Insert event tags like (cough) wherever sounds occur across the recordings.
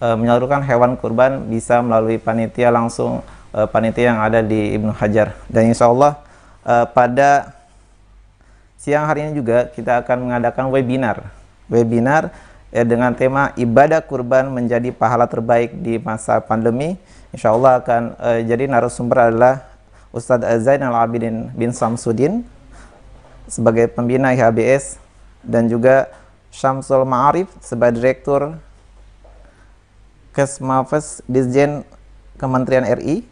Eh, menyalurkan hewan kurban bisa melalui panitia langsung e, panitia yang ada di Ibnu Hajar dan insya Allah e, pada siang hari ini juga kita akan mengadakan webinar webinar e, dengan tema ibadah kurban menjadi pahala terbaik di masa pandemi insya Allah akan e, jadi narasumber adalah Ustadz Al Abidin bin Samsudin sebagai pembina IHBS dan juga Syamsul Ma'arif sebagai direktur Kesmafes Disjen Kementerian RI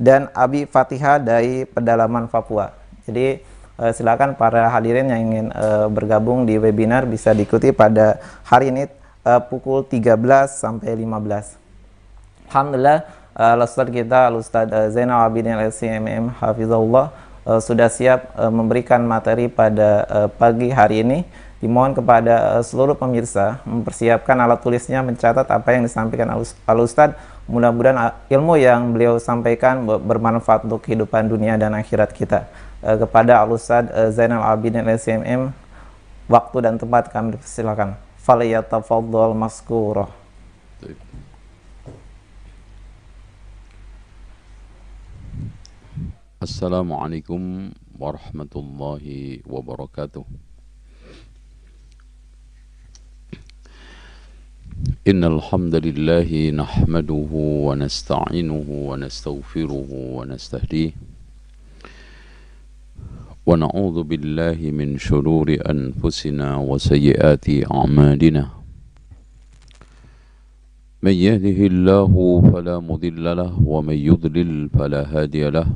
dan Abi Fatihah dari pedalaman Papua. Jadi eh, silakan para hadirin yang ingin eh, bergabung di webinar bisa diikuti pada hari ini eh, pukul 13 sampai 15. Alhamdulillah uh, Ustaz kita Ustaz Zainal Abidin LCMM Hafizullah sudah siap memberikan materi pada pagi hari ini. Dimohon kepada eh, seluruh pemirsa mempersiapkan alat tulisnya mencatat apa yang disampaikan Al Ustadz. Mudah-mudahan eh, ilmu yang beliau sampaikan bermanfaat untuk kehidupan dunia dan akhirat kita. Eh, kepada Al Ustadz Zainal Abidin SMM, waktu dan tempat kami persilakan. Faliyatafaddal maskuroh. Assalamualaikum warahmatullahi wabarakatuh. إن الحمد لله نحمده ونستعينه ونستغفره ونستهديه ونعوذ بالله من شرور أنفسنا وسيئات أعمالنا من يهده الله فلا مضل له ومن يضلل فلا هادي له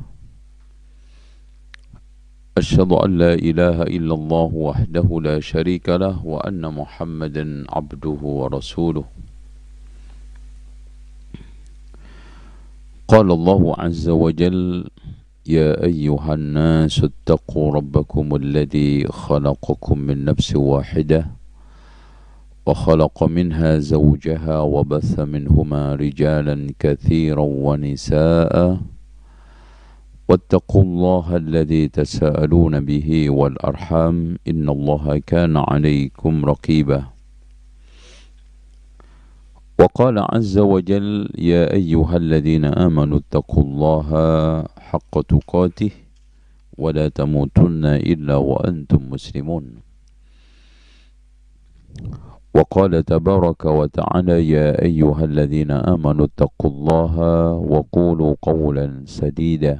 أشهد أن لا إله إلا الله وحده لا شريك له وأن محمدا عبده ورسوله قال الله عز وجل يا أيها الناس اتقوا ربكم الذي خلقكم من نفس واحدة وخلق منها زوجها وبث منهما رجالا كثيرا ونساء واتقوا الله الذي تساءلون به والأرحام إن الله كان عليكم رقيبا وقال عز وجل يا أيها الذين آمنوا اتقوا الله حق تقاته ولا تموتن إلا وأنتم مسلمون وقال تبارك وتعالى يا أيها الذين آمنوا اتقوا الله وقولوا قولا سديدا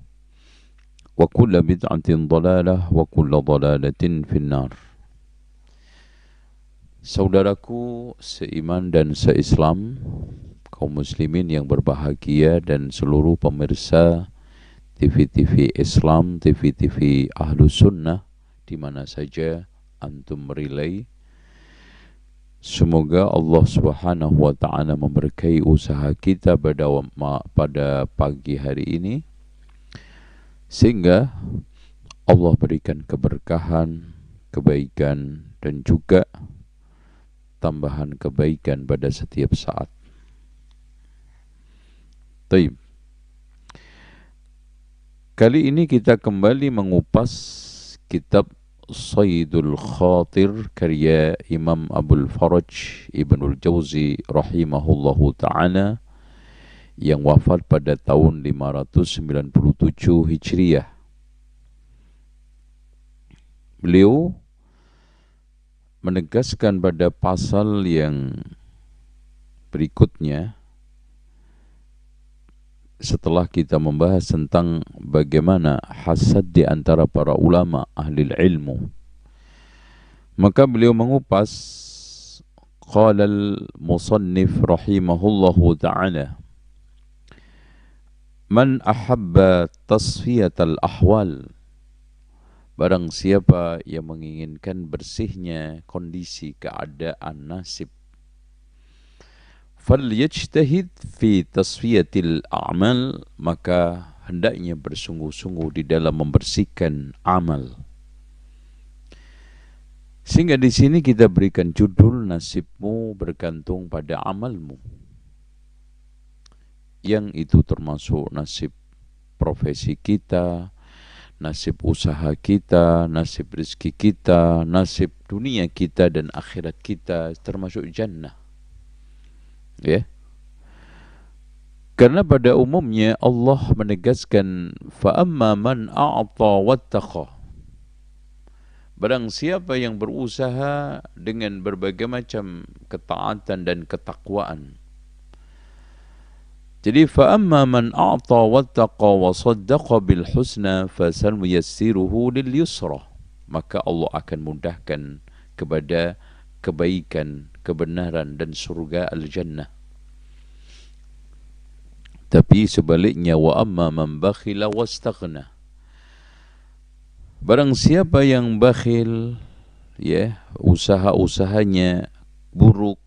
wa kulla bid'atin dalalah wa kulla dalalatin finnar. Saudaraku seiman dan seislam, kaum muslimin yang berbahagia dan seluruh pemirsa TV-TV Islam, TV-TV Ahlu Sunnah di mana saja antum relay. Semoga Allah Subhanahu wa taala memberkahi usaha kita pada pada pagi hari ini sehingga Allah berikan keberkahan, kebaikan dan juga tambahan kebaikan pada setiap saat. Taib. Kali ini kita kembali mengupas kitab Sayyidul Khatir karya Imam Abul Faraj Ibnul Jauzi rahimahullahu ta'ala yang wafat pada tahun 597 Hijriah. Beliau menegaskan pada pasal yang berikutnya setelah kita membahas tentang bagaimana hasad di antara para ulama ahli ilmu maka beliau mengupas qala al musannif rahimahullahu taala Man ahabba tasfiyatal ahwal Barang siapa yang menginginkan bersihnya kondisi keadaan nasib fal yajtahid fi tasfiyatil a'mal Maka hendaknya bersungguh-sungguh di dalam membersihkan amal Sehingga di sini kita berikan judul nasibmu bergantung pada amalmu yang itu termasuk nasib profesi kita, nasib usaha kita, nasib rezeki kita, nasib dunia kita dan akhirat kita termasuk jannah. Ya. Karena pada umumnya Allah menegaskan fa amma man a'ta wattaqa. Barang siapa yang berusaha dengan berbagai macam ketaatan dan ketakwaan, jadi fa'amma man a'ta wattaqa wa saddaqa bil husna muyassiruhu lil yusra. Maka Allah akan mudahkan kepada kebaikan, kebenaran dan surga al-jannah. Tapi sebaliknya wa amma man bakhila wastaghna. Barang siapa yang bakhil ya, usaha-usahanya buruk,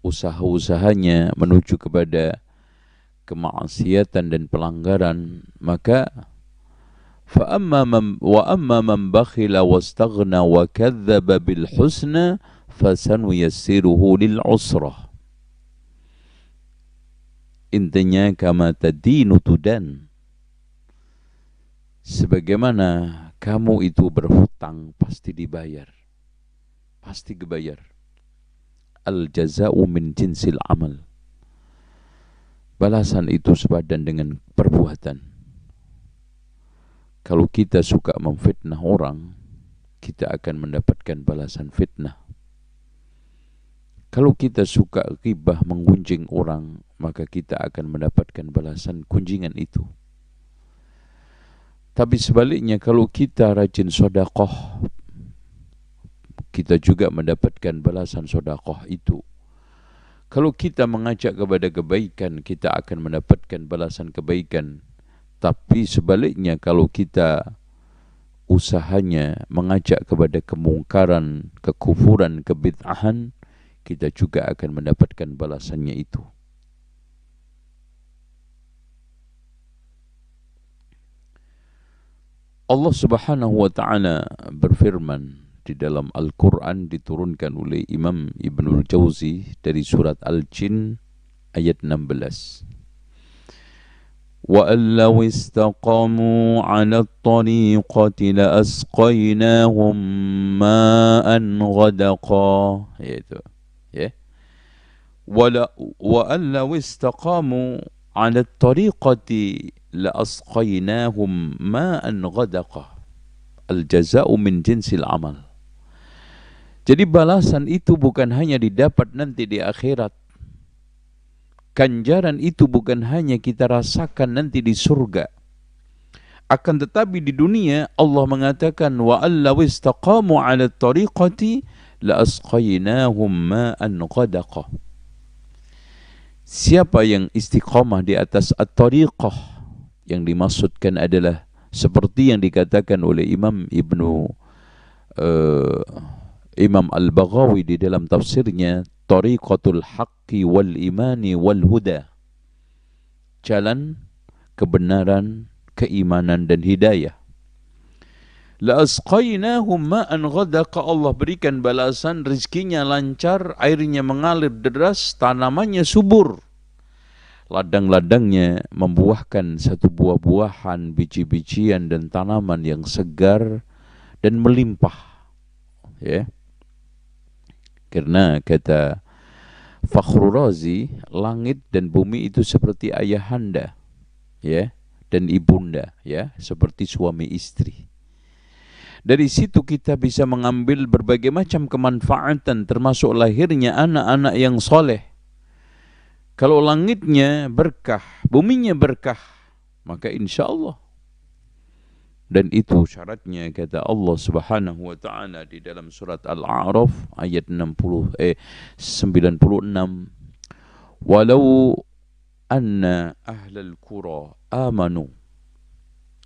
usaha-usahanya menuju kepada kemaksiatan dan pelanggaran maka fa amma man, wa amma man bakhila wastaghna wa kadzdzaba bil husna fasanuyassiruhu lil usrah intinya sebagaimana kamu itu berhutang pasti dibayar pasti dibayar. al jaza'u min jinsil Balasan itu sepadan dengan perbuatan. Kalau kita suka memfitnah orang, kita akan mendapatkan balasan fitnah. Kalau kita suka ribah menggunjing orang, maka kita akan mendapatkan balasan kunjingan itu. Tapi sebaliknya kalau kita rajin sodakoh, kita juga mendapatkan balasan sodakoh itu. Kalau kita mengajak kepada kebaikan, kita akan mendapatkan balasan kebaikan. Tapi sebaliknya kalau kita usahanya mengajak kepada kemungkaran, kekufuran, kebid'ahan, kita juga akan mendapatkan balasannya itu. Allah Subhanahu wa taala berfirman di dalam Al-Quran diturunkan oleh Imam Ibnul Jauzi dari surat Al-Jin ayat 16. وأن لو استقاموا على الطريقة لأسقيناهم ماء غدقا yaitu ya wala وأن لو استقاموا على الطريقة لأسقيناهم ماء غدقا الجزاء من جنس العمل Jadi balasan itu bukan hanya didapat nanti di akhirat. Ganjaran itu bukan hanya kita rasakan nanti di surga. Akan tetapi di dunia Allah mengatakan wa allaw istaqamu 'ala tariqati la asqainahum ma'an qadaqa. Siapa yang istiqamah di atas at-tariqah yang dimaksudkan adalah seperti yang dikatakan oleh Imam Ibnu uh, Imam Al-Baghawi di dalam tafsirnya Tariqatul Haqqi wal Imani wal Huda Jalan kebenaran, keimanan dan hidayah La asqainahum ma'an ghadaqa Allah berikan balasan rizkinya lancar, airnya mengalir deras, tanamannya subur ladang-ladangnya membuahkan satu buah-buahan, biji-bijian dan tanaman yang segar dan melimpah. Ya. Yeah. Karena kata Fakhru Razi, langit dan bumi itu seperti ayahanda, ya, dan ibunda, ya, seperti suami istri. Dari situ kita bisa mengambil berbagai macam kemanfaatan termasuk lahirnya anak-anak yang soleh. Kalau langitnya berkah, buminya berkah, maka insya Allah dan itu syaratnya kata Allah Subhanahu wa taala di dalam surat Al-A'raf ayat 60 eh 96 walau anna ahlal qura amanu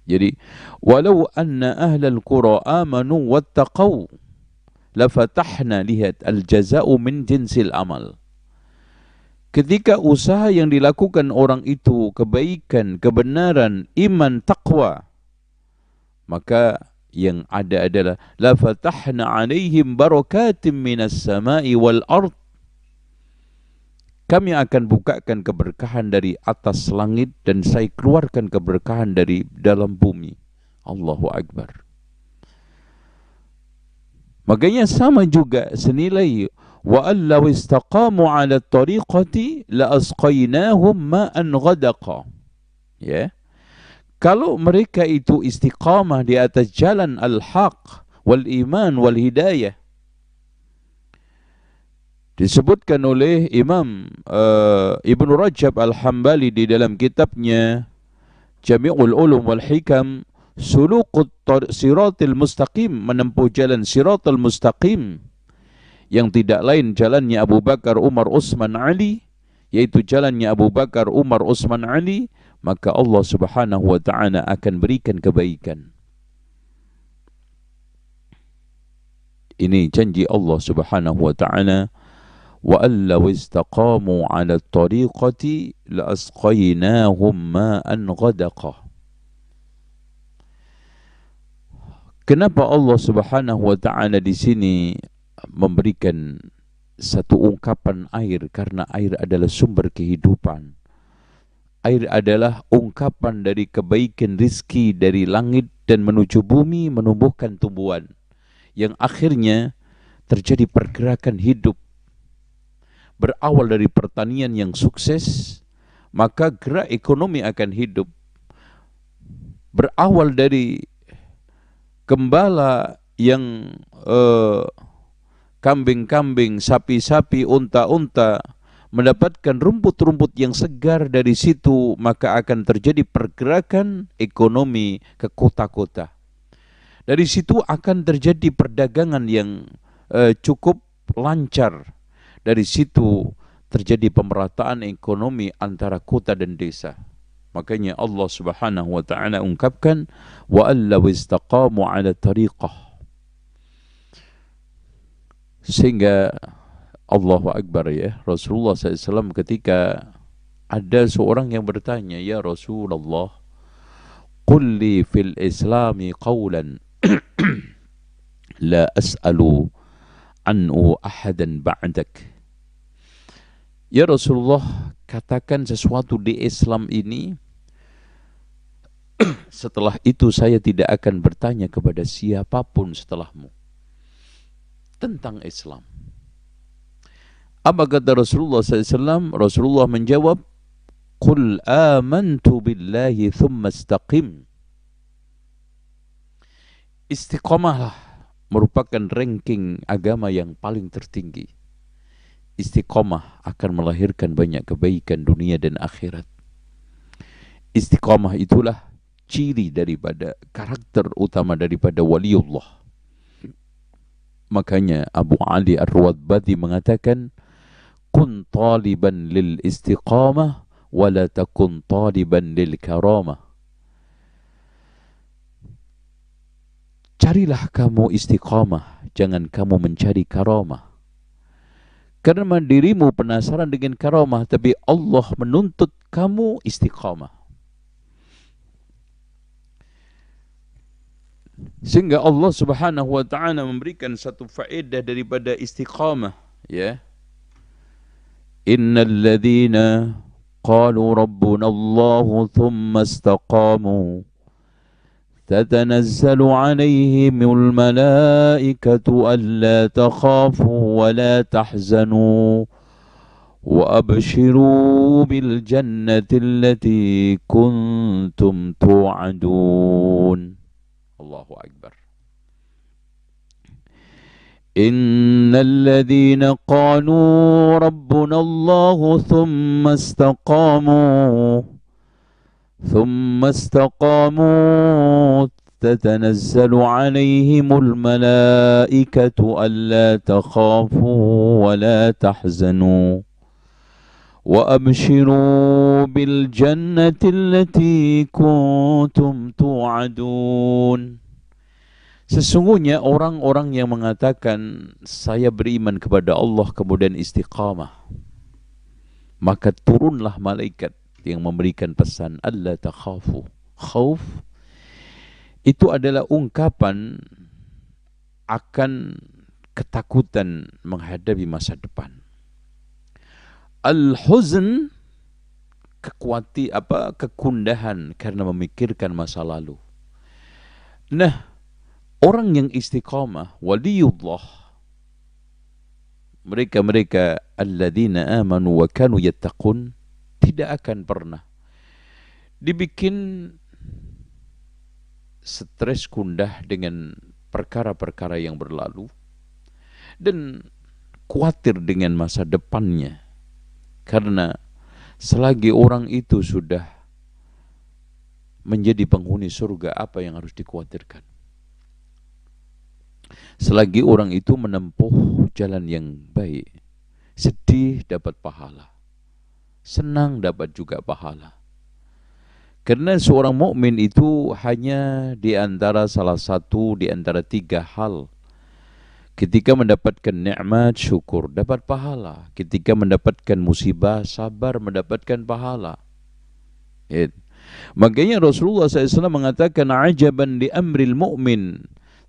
jadi walau anna ahlal qura amanu wattaqau lafatahna lihat al-jaza'u min jinsil amal Ketika usaha yang dilakukan orang itu kebaikan, kebenaran, iman, takwa, maka yang ada adalah la fatahna alaihim barakatim minas sama'i wal ard kami akan bukakan keberkahan dari atas langit dan saya keluarkan keberkahan dari dalam bumi Allahu akbar makanya sama juga senilai wa allaw istaqamu ala tariqati la asqainahum ma'an ghadaqa ya yeah? Kalau mereka itu istiqamah di atas jalan al-haq wal iman wal hidayah disebutkan oleh Imam uh, eh, Ibnu Rajab Al-Hambali di dalam kitabnya Jami'ul Ulum wal Hikam Sulukut Siratil Mustaqim menempuh jalan Siratil Mustaqim yang tidak lain jalannya Abu Bakar Umar Utsman Ali yaitu jalannya Abu Bakar Umar Utsman Ali maka Allah Subhanahu wa taala akan berikan kebaikan. Ini janji Allah Subhanahu wa taala wa alla wastaqamu 'ala at-tariqati la asqaynahum ma'an ghadaqa. Kenapa Allah Subhanahu wa taala di sini memberikan satu ungkapan air karena air adalah sumber kehidupan. air adalah ungkapan dari kebaikan rizki dari langit dan menuju bumi menumbuhkan tumbuhan yang akhirnya terjadi pergerakan hidup berawal dari pertanian yang sukses maka gerak ekonomi akan hidup berawal dari gembala yang eh, kambing-kambing sapi-sapi unta-unta mendapatkan rumput-rumput yang segar dari situ, maka akan terjadi pergerakan ekonomi ke kota-kota. Dari situ akan terjadi perdagangan yang eh, cukup lancar. Dari situ terjadi pemerataan ekonomi antara kota dan desa. Makanya Allah Subhanahu wa taala ungkapkan wa alla istaqamu ala tariqah. Sehingga Allahu Akbar ya Rasulullah SAW ketika ada seorang yang bertanya ya Rasulullah Qulli fil islami qawlan (clears throat) la as'alu anu ahadan ba'dak Ya Rasulullah katakan sesuatu di Islam ini (clears throat) setelah itu saya tidak akan bertanya kepada siapapun setelahmu tentang Islam apa kata Rasulullah SAW? Rasulullah menjawab, Qul amantu billahi thumma istaqim. Istiqomahlah merupakan ranking agama yang paling tertinggi. Istiqomah akan melahirkan banyak kebaikan dunia dan akhirat. Istiqomah itulah ciri daripada karakter utama daripada waliullah. Makanya Abu Ali Ar-Ruwadbadi mengatakan, kun taliban lil istiqamah wala takun taliban lil karamah. Carilah kamu istiqamah, jangan kamu mencari karamah. Karena dirimu penasaran dengan karamah, tapi Allah menuntut kamu istiqamah. Sehingga Allah Subhanahu wa taala memberikan satu faedah daripada istiqamah, ya. Yeah. إن الذين قالوا ربنا الله ثم استقاموا تتنزل عليهم الملائكة ألا تخافوا ولا تحزنوا وأبشروا بالجنة التي كنتم توعدون الله أكبر إن الذين قالوا ربنا الله ثم استقاموا ثم استقاموا تتنزل عليهم الملائكة ألا تخافوا ولا تحزنوا وأبشروا بالجنة التي كنتم توعدون Sesungguhnya orang-orang yang mengatakan saya beriman kepada Allah kemudian istiqamah maka turunlah malaikat yang memberikan pesan Allah takhafu. Khauf itu adalah ungkapan akan ketakutan menghadapi masa depan. Al-huzn kekuati apa kekundahan karena memikirkan masa lalu. Nah, orang yang istiqamah waliullah mereka-mereka alladzina amanu wa kanu yattaqun tidak akan pernah dibikin stres kundah dengan perkara-perkara yang berlalu dan khawatir dengan masa depannya karena selagi orang itu sudah menjadi penghuni surga apa yang harus dikhawatirkan Selagi orang itu menempuh jalan yang baik, sedih dapat pahala, senang dapat juga pahala. Karena seorang mukmin itu hanya di antara salah satu di antara tiga hal. Ketika mendapatkan nikmat syukur dapat pahala, ketika mendapatkan musibah sabar mendapatkan pahala. It. Iya. Makanya Rasulullah SAW mengatakan ajaban li amril mukmin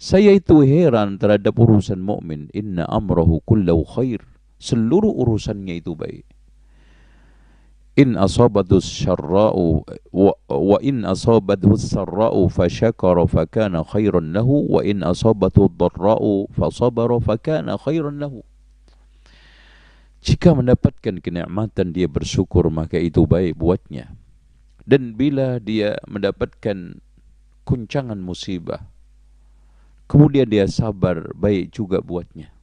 saya itu heran terhadap urusan mukmin. Inna amrahu kullahu khair. Seluruh urusannya itu baik. In asabatus syarra'u wa, wa in fa sarra'u fasyakara fakana khairan lahu wa in asabathu dharra'u fasabara fakana khairan lahu. Jika mendapatkan kenikmatan dia bersyukur maka itu baik buatnya. Dan bila dia mendapatkan kuncangan musibah Kemudian dia sabar, baik juga buatnya.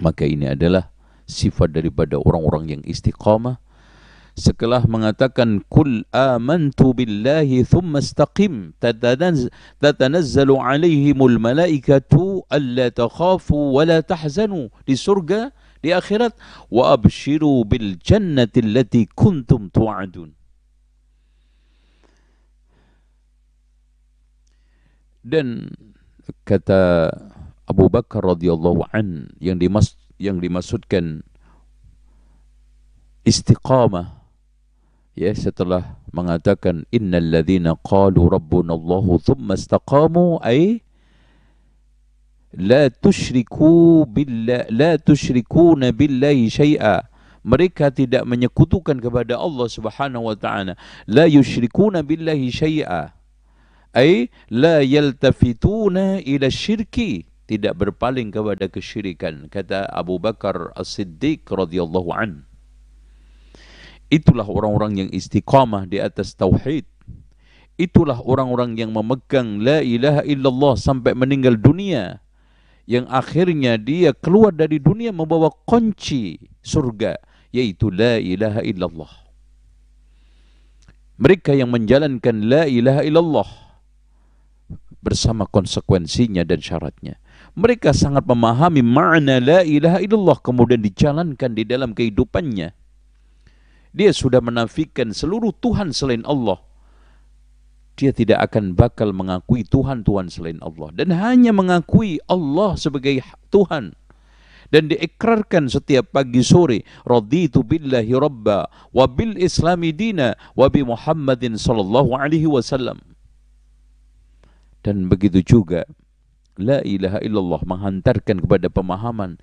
Maka ini adalah sifat daripada orang-orang yang istiqamah. Setelah mengatakan kul amantu billahi thumma istaqim tatanazzalu alaihimul malaikatu alla takhafu wa la tahzanu di surga di akhirat wa abshiru bil jannati allati kuntum tu'adun Dan kata Abu Bakar radhiyallahu an yang dimas yang dimaksudkan istiqamah ya setelah mengatakan innal ladzina qalu rabbuna Allahu thumma istaqamu ay la tusyriku billah la tusyrikuna billahi syai'a mereka tidak menyekutukan kepada Allah Subhanahu wa taala la yusyrikuna billahi syai'a Ay la yaltafituna ila syirki tidak berpaling kepada kesyirikan kata Abu Bakar As-Siddiq radhiyallahu an Itulah orang-orang yang istiqamah di atas tauhid Itulah orang-orang yang memegang la ilaha illallah sampai meninggal dunia yang akhirnya dia keluar dari dunia membawa kunci surga yaitu la ilaha illallah Mereka yang menjalankan la ilaha illallah bersama konsekuensinya dan syaratnya. Mereka sangat memahami makna la ilaha illallah kemudian dijalankan di dalam kehidupannya. Dia sudah menafikan seluruh Tuhan selain Allah. Dia tidak akan bakal mengakui Tuhan-Tuhan selain Allah. Dan hanya mengakui Allah sebagai Tuhan dan diikrarkan setiap pagi sore raditu billahi rabba wa bil islami dina wa bi muhammadin sallallahu alaihi wasallam dan begitu juga La ilaha illallah menghantarkan kepada pemahaman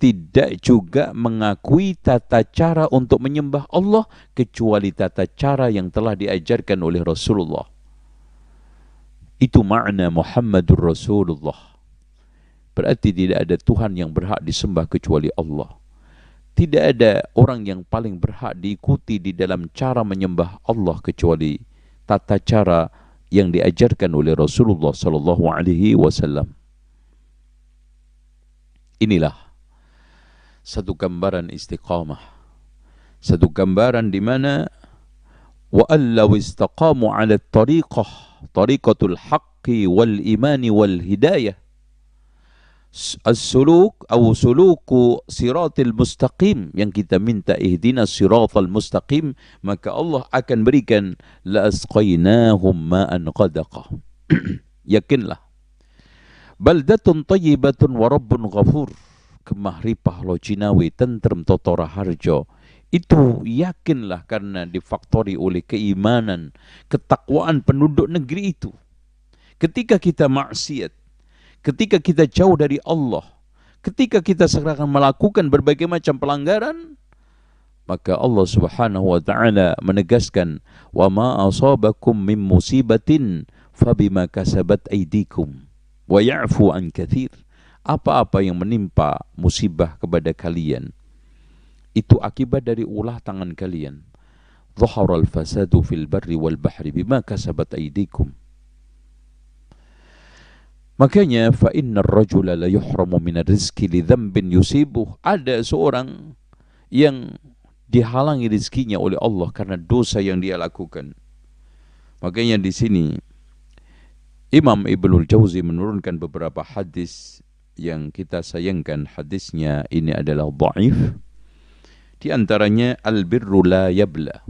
tidak juga mengakui tata cara untuk menyembah Allah kecuali tata cara yang telah diajarkan oleh Rasulullah. Itu makna Muhammadur Rasulullah. Berarti tidak ada Tuhan yang berhak disembah kecuali Allah. Tidak ada orang yang paling berhak diikuti di dalam cara menyembah Allah kecuali tata cara yang diajarkan oleh Rasulullah Sallallahu Alaihi Wasallam. Inilah satu gambaran istiqamah, satu gambaran di mana wa allau istaqamu ala tariqah tariqatul haqqi wal imani wal hidayah as-suluk atau suluku siratil mustaqim yang kita minta ihdina siratal mustaqim maka Allah akan berikan la asqainahum ma'an qadqa (clears throat) yakinlah baldatun tayyibatun wa rabbun ghafur kemah lo cinawi tentrem totora harjo itu yakinlah karena difaktori oleh keimanan ketakwaan penduduk negeri itu ketika kita maksiat Ketika kita jauh dari Allah, ketika kita sekarang melakukan berbagai macam pelanggaran, maka Allah Subhanahu wa taala menegaskan wa ma asabakum min musibatin fabima kasabat aydikum wa ya'fu an kathir apa-apa yang menimpa musibah kepada kalian itu akibat dari ulah tangan kalian dhahara al-fasadu fil barri wal bahri bima kasabat aydikum Makanya fa innar rajula la yuhramu min li yusibuh. Ada seorang yang dihalangi rizkinya oleh Allah karena dosa yang dia lakukan. Makanya di sini Imam Ibnul Jauzi menurunkan beberapa hadis yang kita sayangkan hadisnya ini adalah dhaif. Di antaranya al-birru la yabla.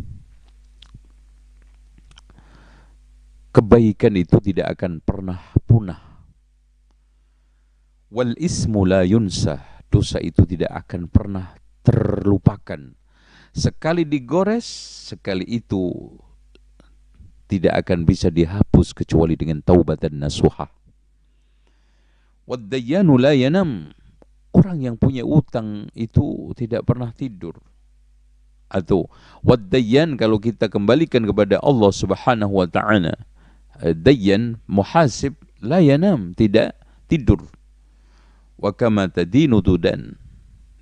Kebaikan itu tidak akan pernah punah wal ismu la yunsah dosa itu tidak akan pernah terlupakan sekali digores sekali itu tidak akan bisa dihapus kecuali dengan taubat dan nasuha wadayyanu la yanam orang yang punya utang itu tidak pernah tidur atau wadayyan kalau kita kembalikan kepada Allah Subhanahu wa taala eh, dayyan muhasib la yanam tidak tidur wa kama tadinu dudan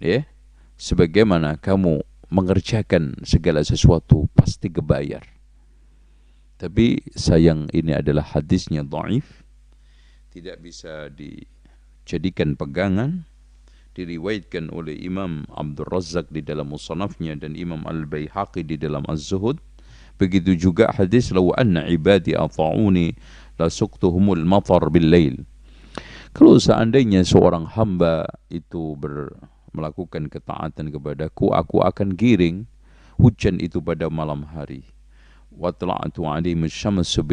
ya sebagaimana kamu mengerjakan segala sesuatu pasti kebayar tapi sayang ini adalah hadisnya dhaif tidak bisa dijadikan pegangan diriwayatkan oleh Imam Abdul Razak di dalam musannafnya dan Imam Al-Baihaqi di dalam Az-Zuhud begitu juga hadis law anna ibadi ata'uni la suqtuhumul matar bil lail kalau seandainya seorang hamba itu ber, melakukan ketaatan kepadaku, aku akan giring hujan itu pada malam hari. Watla'atu alim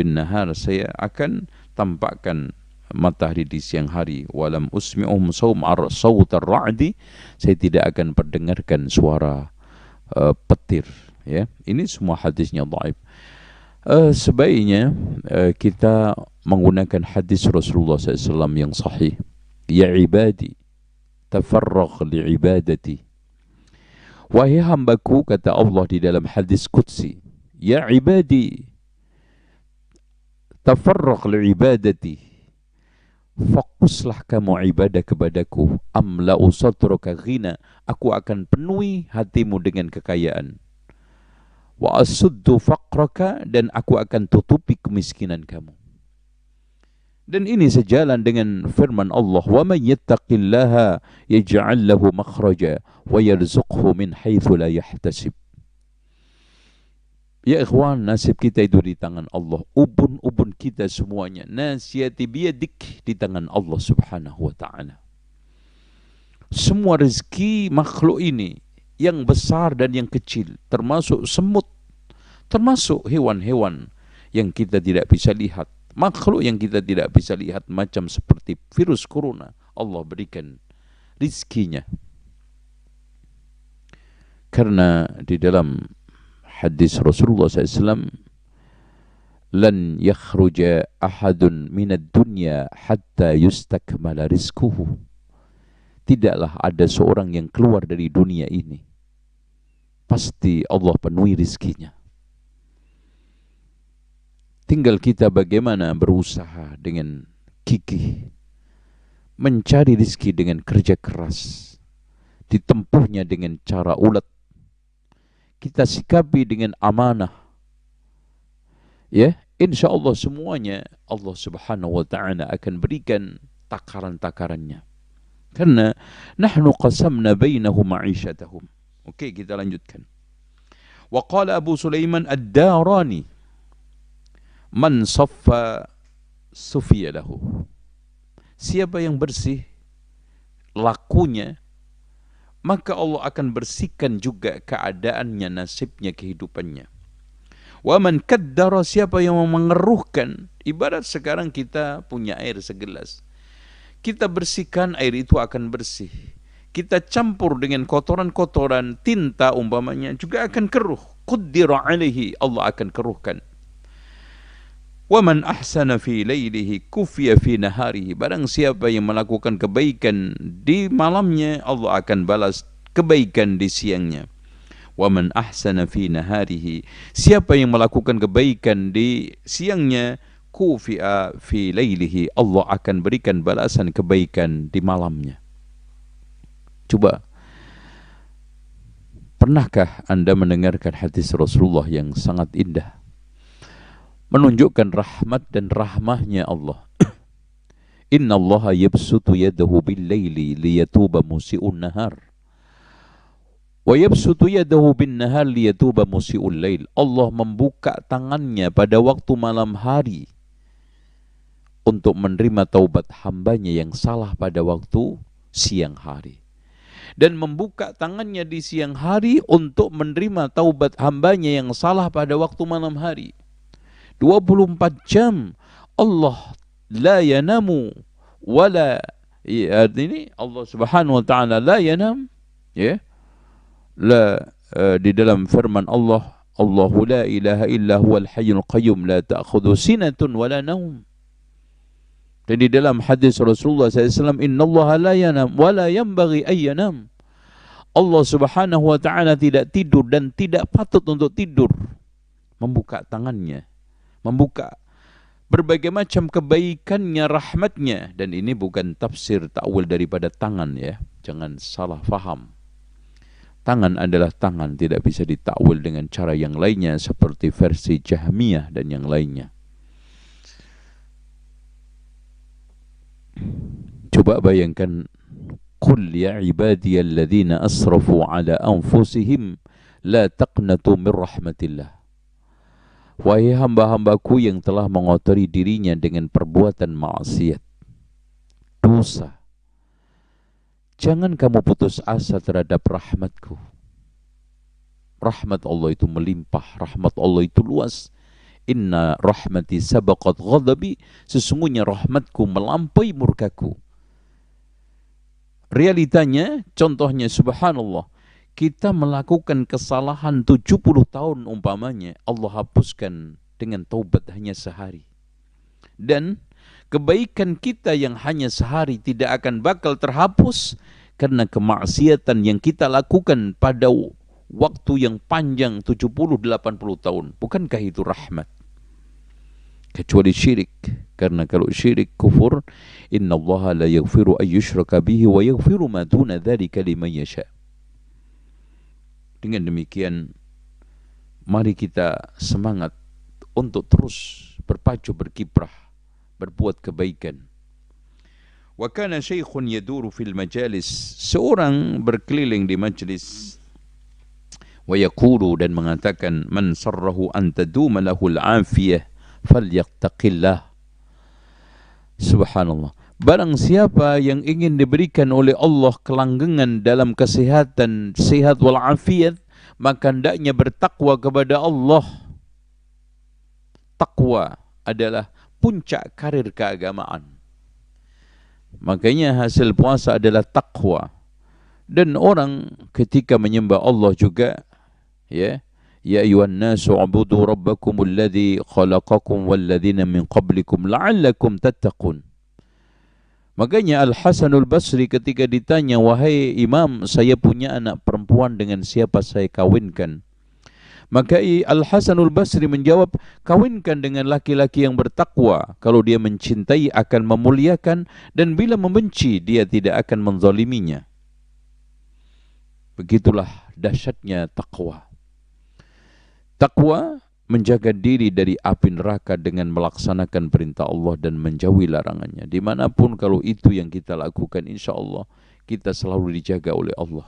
nahar, saya akan tampakkan matahari di siang hari. Walam usmi'um sawmar sawtar ra'di, saya tidak akan perdengarkan suara uh, petir. Ya, Ini semua hadisnya daif. Uh, sebaiknya uh, kita menggunakan hadis Rasulullah SAW yang sahih. Ya ibadi, tafarraq li ibadati. Wahai hambaku, kata Allah di dalam hadis Qudsi. Ya ibadi, tafarraq li ibadati. Fokuslah kamu ibadah kepadaku. amla usatruka ghina. Aku akan penuhi hatimu dengan kekayaan wa asuddu faqraka dan aku akan tutupi kemiskinan kamu. Dan ini sejalan dengan firman Allah, "Wa may yattaqillaha yaj'al lahu makhraja wa yarzuqhu min haitsu la yahtasib." Ya ikhwan, nasib kita itu di tangan Allah. Ubun-ubun kita semuanya. Nasiyati biyadik di tangan Allah subhanahu wa ta'ala. Semua rezeki makhluk ini yang besar dan yang kecil, termasuk semut, termasuk hewan-hewan yang kita tidak bisa lihat, makhluk yang kita tidak bisa lihat macam seperti virus corona. Allah berikan rizkinya. Karena di dalam hadis Rasulullah SAW, لن يخرج أحد من الدنيا حتى يستكمل رزقه tidaklah ada seorang yang keluar dari dunia ini. Pasti Allah penuhi rizkinya. Tinggal kita bagaimana berusaha dengan gigih, mencari rizki dengan kerja keras, ditempuhnya dengan cara ulet. Kita sikapi dengan amanah. Ya, insya Allah semuanya Allah Subhanahu wa taala akan berikan takaran-takarannya. Karena nahnu qasamna bainahum ma'ishatahum. Oke, kita lanjutkan. Wa qala Abu Sulaiman Ad-Darani man saffa sufiya lahu. Siapa yang bersih lakunya maka Allah akan bersihkan juga keadaannya, nasibnya, kehidupannya. Wa man kaddara siapa yang mengeruhkan ibarat sekarang kita punya air segelas kita bersihkan air itu akan bersih. Kita campur dengan kotoran-kotoran tinta umpamanya juga akan keruh. Qaddira alaihi Allah akan keruhkan. Waman ahsana fi lailihi kufiya fi naharihi. Barang siapa yang melakukan kebaikan di malamnya, Allah akan balas kebaikan di siangnya. Waman ahsana fi naharihi. Siapa yang melakukan kebaikan di siangnya, kufi'a fi lailihi Allah akan berikan balasan kebaikan di malamnya coba pernahkah anda mendengarkan hadis Rasulullah yang sangat indah menunjukkan rahmat dan rahmahnya Allah (clears throat) Inna Allah yabsutu yadahu bil laili liyatuba musi'un nahar وَيَبْسُطُ يَدَهُ بِالنَّهَارِ لِيَتُوبَ مُسِئُ اللَّيْلِ Allah membuka tangannya pada waktu malam hari untuk menerima taubat hambanya yang salah pada waktu siang hari dan membuka tangannya di siang hari untuk menerima taubat hambanya yang salah pada waktu malam hari 24 jam Allah la yanamu wala ya, ini Allah Subhanahu wa taala la yanam ya la uh, di dalam firman Allah Allahu la ilaha illa huwal hayyul qayyum la ta'khudhu sinatun wala naum dan di dalam hadis Rasulullah SAW, Inna Allah la yanam, wa la yambagi ayyanam. Allah subhanahu wa ta'ala tidak tidur dan tidak patut untuk tidur. Membuka tangannya. Membuka berbagai macam kebaikannya, rahmatnya. Dan ini bukan tafsir takwil daripada tangan ya. Jangan salah faham. Tangan adalah tangan, tidak bisa ditakwil dengan cara yang lainnya seperti versi Jahmiyah dan yang lainnya. Coba bayangkan Qul ya ibadiyalladzina asrafu ala anfusihim la taqnatu min rahmatillah. Wahai hamba-hambaku yang telah mengotori dirinya dengan perbuatan maksiat, dosa. Jangan kamu putus asa terhadap rahmatku. Rahmat Allah itu melimpah, rahmat Allah itu luas. Inna rahmati sabaqat ghadabi, sesungguhnya rahmatku melampaui murkaku. Realitanya, contohnya subhanallah, kita melakukan kesalahan 70 tahun umpamanya, Allah hapuskan dengan taubat hanya sehari. Dan kebaikan kita yang hanya sehari tidak akan bakal terhapus karena kemaksiatan yang kita lakukan pada waktu yang panjang 70-80 tahun. Bukankah itu rahmat? kecuali syirik karena kalau syirik kufur inna Allah la yaghfiru ay yushraka bihi wa yaghfiru ma duna dhalika liman yasha dengan demikian mari kita semangat untuk terus berpacu berkiprah berbuat kebaikan wa kana shaykhun yaduru fil majalis seorang berkeliling di majlis wa yaqulu dan mengatakan man sarrahu an taduma lahul afiyah falyattaqillah. Subhanallah. Barang siapa yang ingin diberikan oleh Allah kelanggengan dalam kesehatan, sehat wal afiat, maka hendaknya bertakwa kepada Allah. Takwa adalah puncak karir keagamaan. Makanya hasil puasa adalah takwa. Dan orang ketika menyembah Allah juga ya يا أيها الناس اعبدوا ربكم الذي خلقكم والذين من قبلكم لعلكم تتقون Makanya Al-Hasanul Basri ketika ditanya, Wahai Imam, saya punya anak perempuan dengan siapa saya kawinkan? Maka Al-Hasanul Basri menjawab, kawinkan dengan laki-laki yang bertakwa. Kalau dia mencintai akan memuliakan dan bila membenci dia tidak akan menzaliminya. Begitulah dahsyatnya takwa. Takwa menjaga diri dari api neraka dengan melaksanakan perintah Allah dan menjauhi larangannya. Dimanapun kalau itu yang kita lakukan, insya Allah kita selalu dijaga oleh Allah.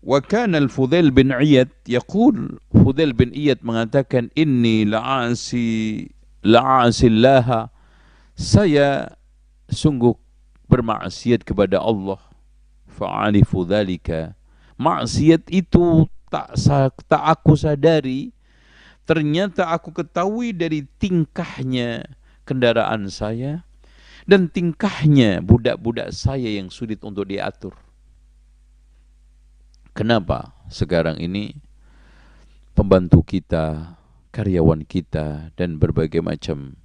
Wa al-Fudail bin Iyad yaqul Fudail bin Iyad mengatakan inni la'asi saya sungguh bermaksiat kepada Allah fa'arifu dzalika maksiat itu tak tak aku sadari ternyata aku ketahui dari tingkahnya kendaraan saya dan tingkahnya budak-budak saya yang sulit untuk diatur. Kenapa sekarang ini pembantu kita, karyawan kita dan berbagai macam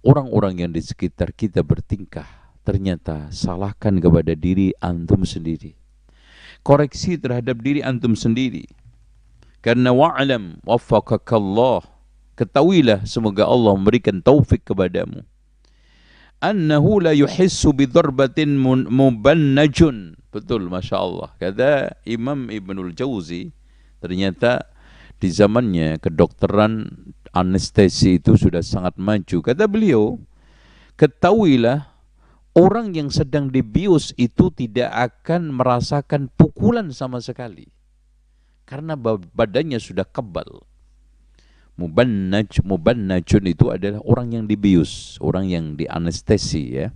orang-orang yang di sekitar kita bertingkah ternyata salahkan kepada diri antum sendiri koreksi terhadap diri antum sendiri. Karena wa'lam waffaqakallah. Ketahuilah semoga Allah memberikan taufik kepadamu. Annahu la yuhissu bidharbatin mubannajun. Betul, Masya Allah. Kata Imam Ibnul Jauzi, ternyata di zamannya kedokteran anestesi itu sudah sangat maju. Kata beliau, ketahuilah orang yang sedang dibius itu tidak akan merasakan pukulan sama sekali karena badannya sudah kebal mubannaj mubannajun itu adalah orang yang dibius orang yang dianestesi ya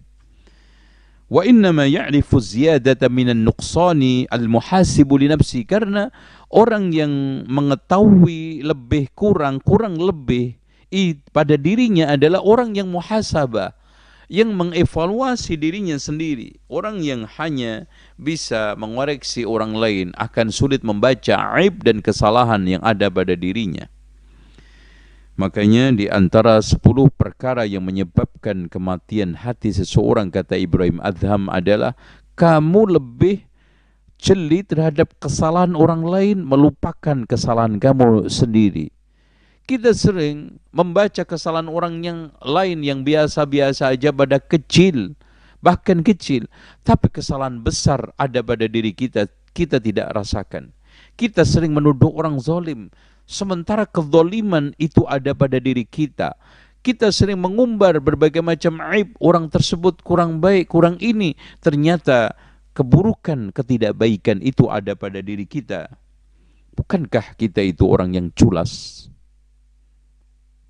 wa innama ya'rifu ziyadata minan nuqsani al-muhasibu li nafsi karena orang yang mengetahui lebih kurang kurang lebih pada dirinya adalah orang yang muhasabah yang mengevaluasi dirinya sendiri. Orang yang hanya bisa mengoreksi orang lain akan sulit membaca aib dan kesalahan yang ada pada dirinya. Makanya di antara sepuluh perkara yang menyebabkan kematian hati seseorang kata Ibrahim Adham adalah kamu lebih jeli terhadap kesalahan orang lain melupakan kesalahan kamu sendiri. Kita sering membaca kesalahan orang yang lain yang biasa-biasa aja pada kecil, bahkan kecil, tapi kesalahan besar ada pada diri kita, kita tidak rasakan. Kita sering menuduh orang zolim, sementara kezoliman itu ada pada diri kita. Kita sering mengumbar berbagai macam aib orang tersebut kurang baik, kurang ini. Ternyata keburukan, ketidakbaikan itu ada pada diri kita. Bukankah kita itu orang yang culas?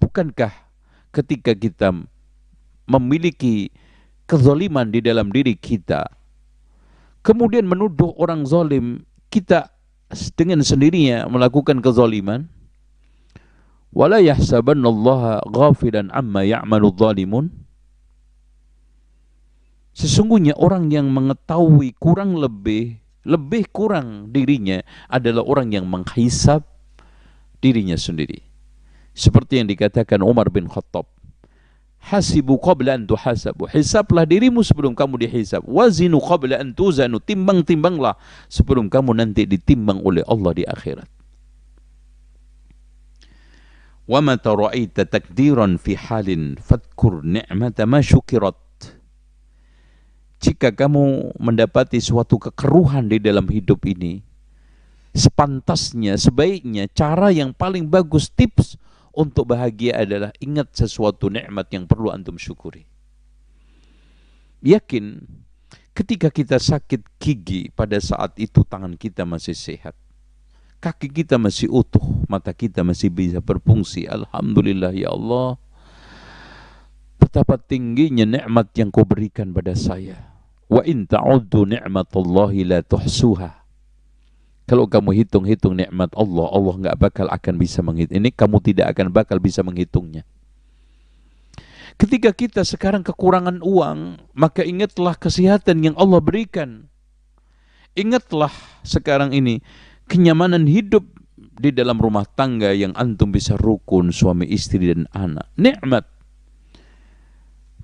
bukankah ketika kita memiliki kezoliman di dalam diri kita, kemudian menuduh orang zolim, kita dengan sendirinya melakukan kezoliman? Wala yahsabannallaha ghafilan amma ya'malu zalimun. Sesungguhnya orang yang mengetahui kurang lebih, lebih kurang dirinya adalah orang yang menghisap dirinya sendiri. Seperti yang dikatakan Umar bin Khattab. Hasibu qabla an tuhasabu. Hisablah dirimu sebelum kamu dihisab. Wazinu qabla an tuzanu. Timbang-timbanglah sebelum kamu nanti ditimbang oleh Allah di akhirat. Wa وَمَا تَرَأَيْتَ تَكْدِيرًا فِي حَالٍ فَذْكُرْ نِعْمَةَ ma syukirat. Jika kamu mendapati suatu kekeruhan di dalam hidup ini, sepantasnya, sebaiknya, cara yang paling bagus, tips untuk bahagia adalah ingat sesuatu nikmat yang perlu antum syukuri. Yakin ketika kita sakit gigi pada saat itu tangan kita masih sehat. Kaki kita masih utuh, mata kita masih bisa berfungsi. Alhamdulillah ya Allah. Betapa tingginya nikmat yang kau berikan pada saya. Wa in ta'uddu ni'matallahi la tuhsuha kalau kamu hitung-hitung nikmat Allah, Allah nggak bakal akan bisa menghitung. Ini kamu tidak akan bakal bisa menghitungnya. Ketika kita sekarang kekurangan uang, maka ingatlah kesehatan yang Allah berikan. Ingatlah sekarang ini kenyamanan hidup di dalam rumah tangga yang antum bisa rukun suami istri dan anak. Nikmat.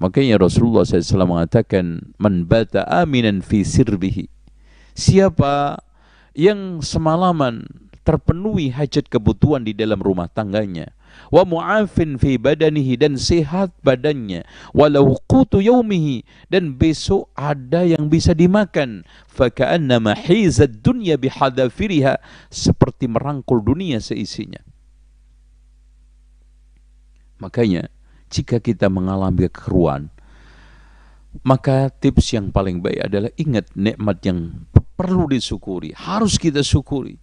Makanya Rasulullah SAW mengatakan, "Man bata aminan fi sirbihi." Siapa yang semalaman terpenuhi hajat kebutuhan di dalam rumah tangganya wa mu'afin fi badanihi dan sehat badannya walau qutu yaumihi dan besok ada yang bisa dimakan ka'anna hizad dunya bihadafiriha seperti merangkul dunia seisinya makanya jika kita mengalami kekeruan maka tips yang paling baik adalah ingat nikmat yang perlu disyukuri, harus kita syukuri.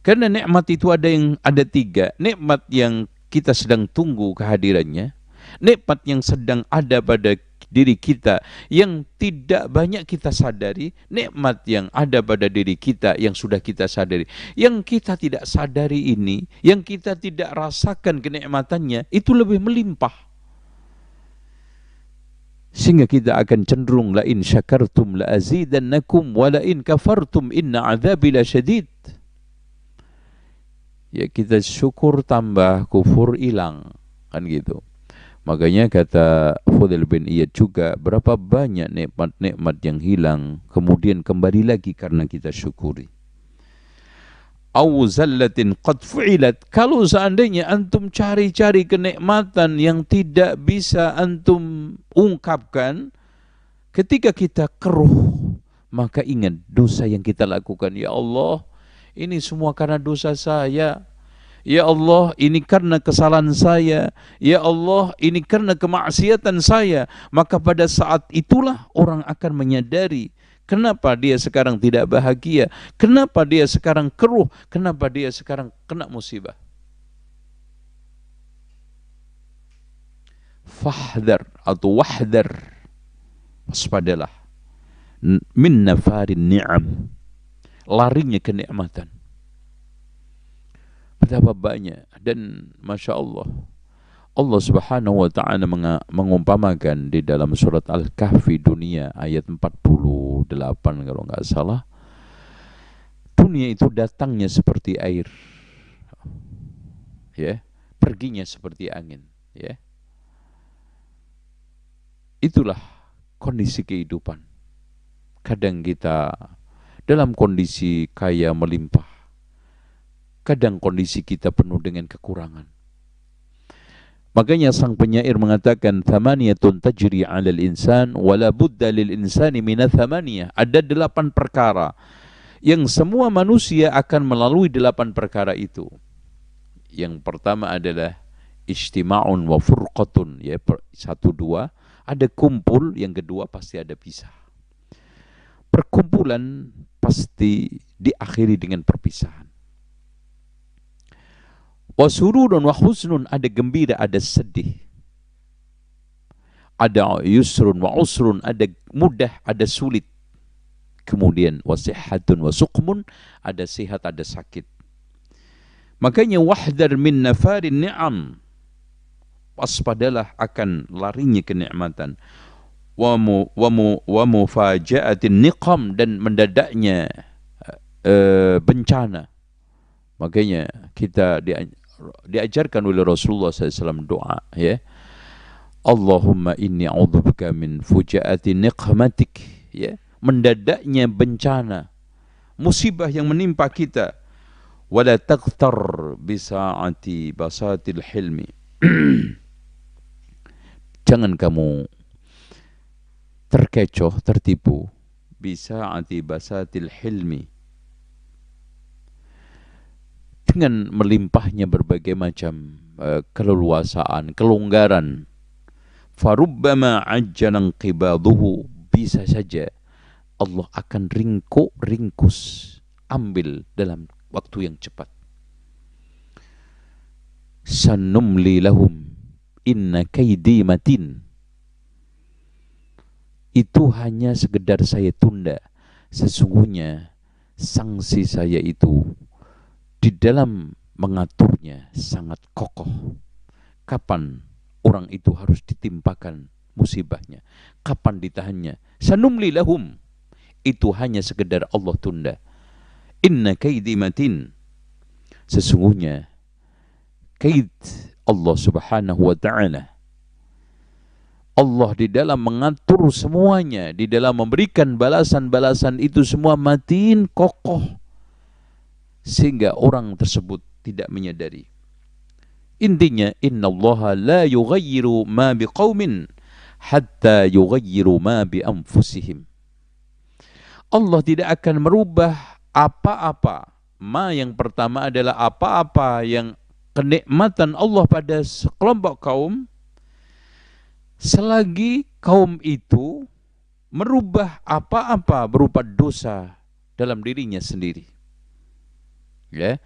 Karena nikmat itu ada yang ada tiga, nikmat yang kita sedang tunggu kehadirannya, nikmat yang sedang ada pada diri kita yang tidak banyak kita sadari, nikmat yang ada pada diri kita yang sudah kita sadari. Yang kita tidak sadari ini, yang kita tidak rasakan kenikmatannya, itu lebih melimpah sehingga kita akan cenderung la in syakartum la azidannakum wa la in kafartum inna la syadid ya kita syukur tambah kufur hilang kan gitu makanya kata Fudel bin Iyad juga berapa banyak nikmat-nikmat yang hilang kemudian kembali lagi karena kita syukuri au qad fu'ilat kalau seandainya antum cari-cari kenikmatan yang tidak bisa antum ungkapkan ketika kita keruh maka ingat dosa yang kita lakukan ya Allah ini semua karena dosa saya Ya Allah, ini karena kesalahan saya. Ya Allah, ini karena kemaksiatan saya. Maka pada saat itulah orang akan menyadari Kenapa dia sekarang tidak bahagia? Kenapa dia sekarang keruh? Kenapa dia sekarang kena musibah? Fahdar atau wahdar. Waspadalah. Min nafarin ni'am. Larinya kenikmatan. Betapa banyak dan Masya Allah Allah Subhanahu wa taala mengumpamakan di dalam surat Al-Kahfi dunia ayat 40 kalau nggak salah dunia itu datangnya seperti air ya perginya seperti angin ya itulah kondisi kehidupan kadang kita dalam kondisi kaya melimpah kadang kondisi kita penuh dengan kekurangan Makanya sang penyair mengatakan thamaniyatun tajri 'alal insan wala budda lil insani min thamaniyah. Ada delapan perkara yang semua manusia akan melalui delapan perkara itu. Yang pertama adalah ijtima'un wa furqatun ya satu dua ada kumpul yang kedua pasti ada pisah perkumpulan pasti diakhiri dengan perpisahan Wasururun wa husnun ada gembira, ada sedih. Ada yusrun wa usrun, ada mudah, ada sulit. Kemudian wasihatun wa suqmun, ada sehat, ada sakit. Makanya wahdar min nafarin ni'am. Waspadalah akan larinya kenikmatan. Wa mu wa mu wa mufaja'atin niqam dan mendadaknya uh, bencana. Makanya kita di, diajarkan oleh Rasulullah SAW doa ya Allahumma inni a'udzubika min fujaati niqmatik ya mendadaknya bencana musibah yang menimpa kita wala taghtar bisaati basatil hilmi (clears throat) jangan kamu terkecoh tertipu bisaati basatil hilmi dengan melimpahnya berbagai macam uh, keleluasaan, kelonggaran. Farubbama ajjalan qibaduhu bisa saja Allah akan ringkuk ringkus ambil dalam waktu yang cepat. Sanumli lahum inna kaidi matin. Itu hanya sekedar saya tunda. Sesungguhnya sanksi saya itu di dalam mengaturnya sangat kokoh. Kapan orang itu harus ditimpakan musibahnya? Kapan ditahannya? Sanumli lahum. Itu hanya sekedar Allah tunda. Inna kaidi matin. Sesungguhnya kaid Allah Subhanahu wa taala Allah di dalam mengatur semuanya, di dalam memberikan balasan-balasan itu semua matin kokoh sehingga orang tersebut tidak menyadari. Intinya inna Allah la yughayyiru ma biqaumin hatta yughayyiru ma bi anfusihim. Allah tidak akan merubah apa-apa. Ma yang pertama adalah apa-apa yang kenikmatan Allah pada sekelompok kaum selagi kaum itu merubah apa-apa berupa dosa dalam dirinya sendiri ya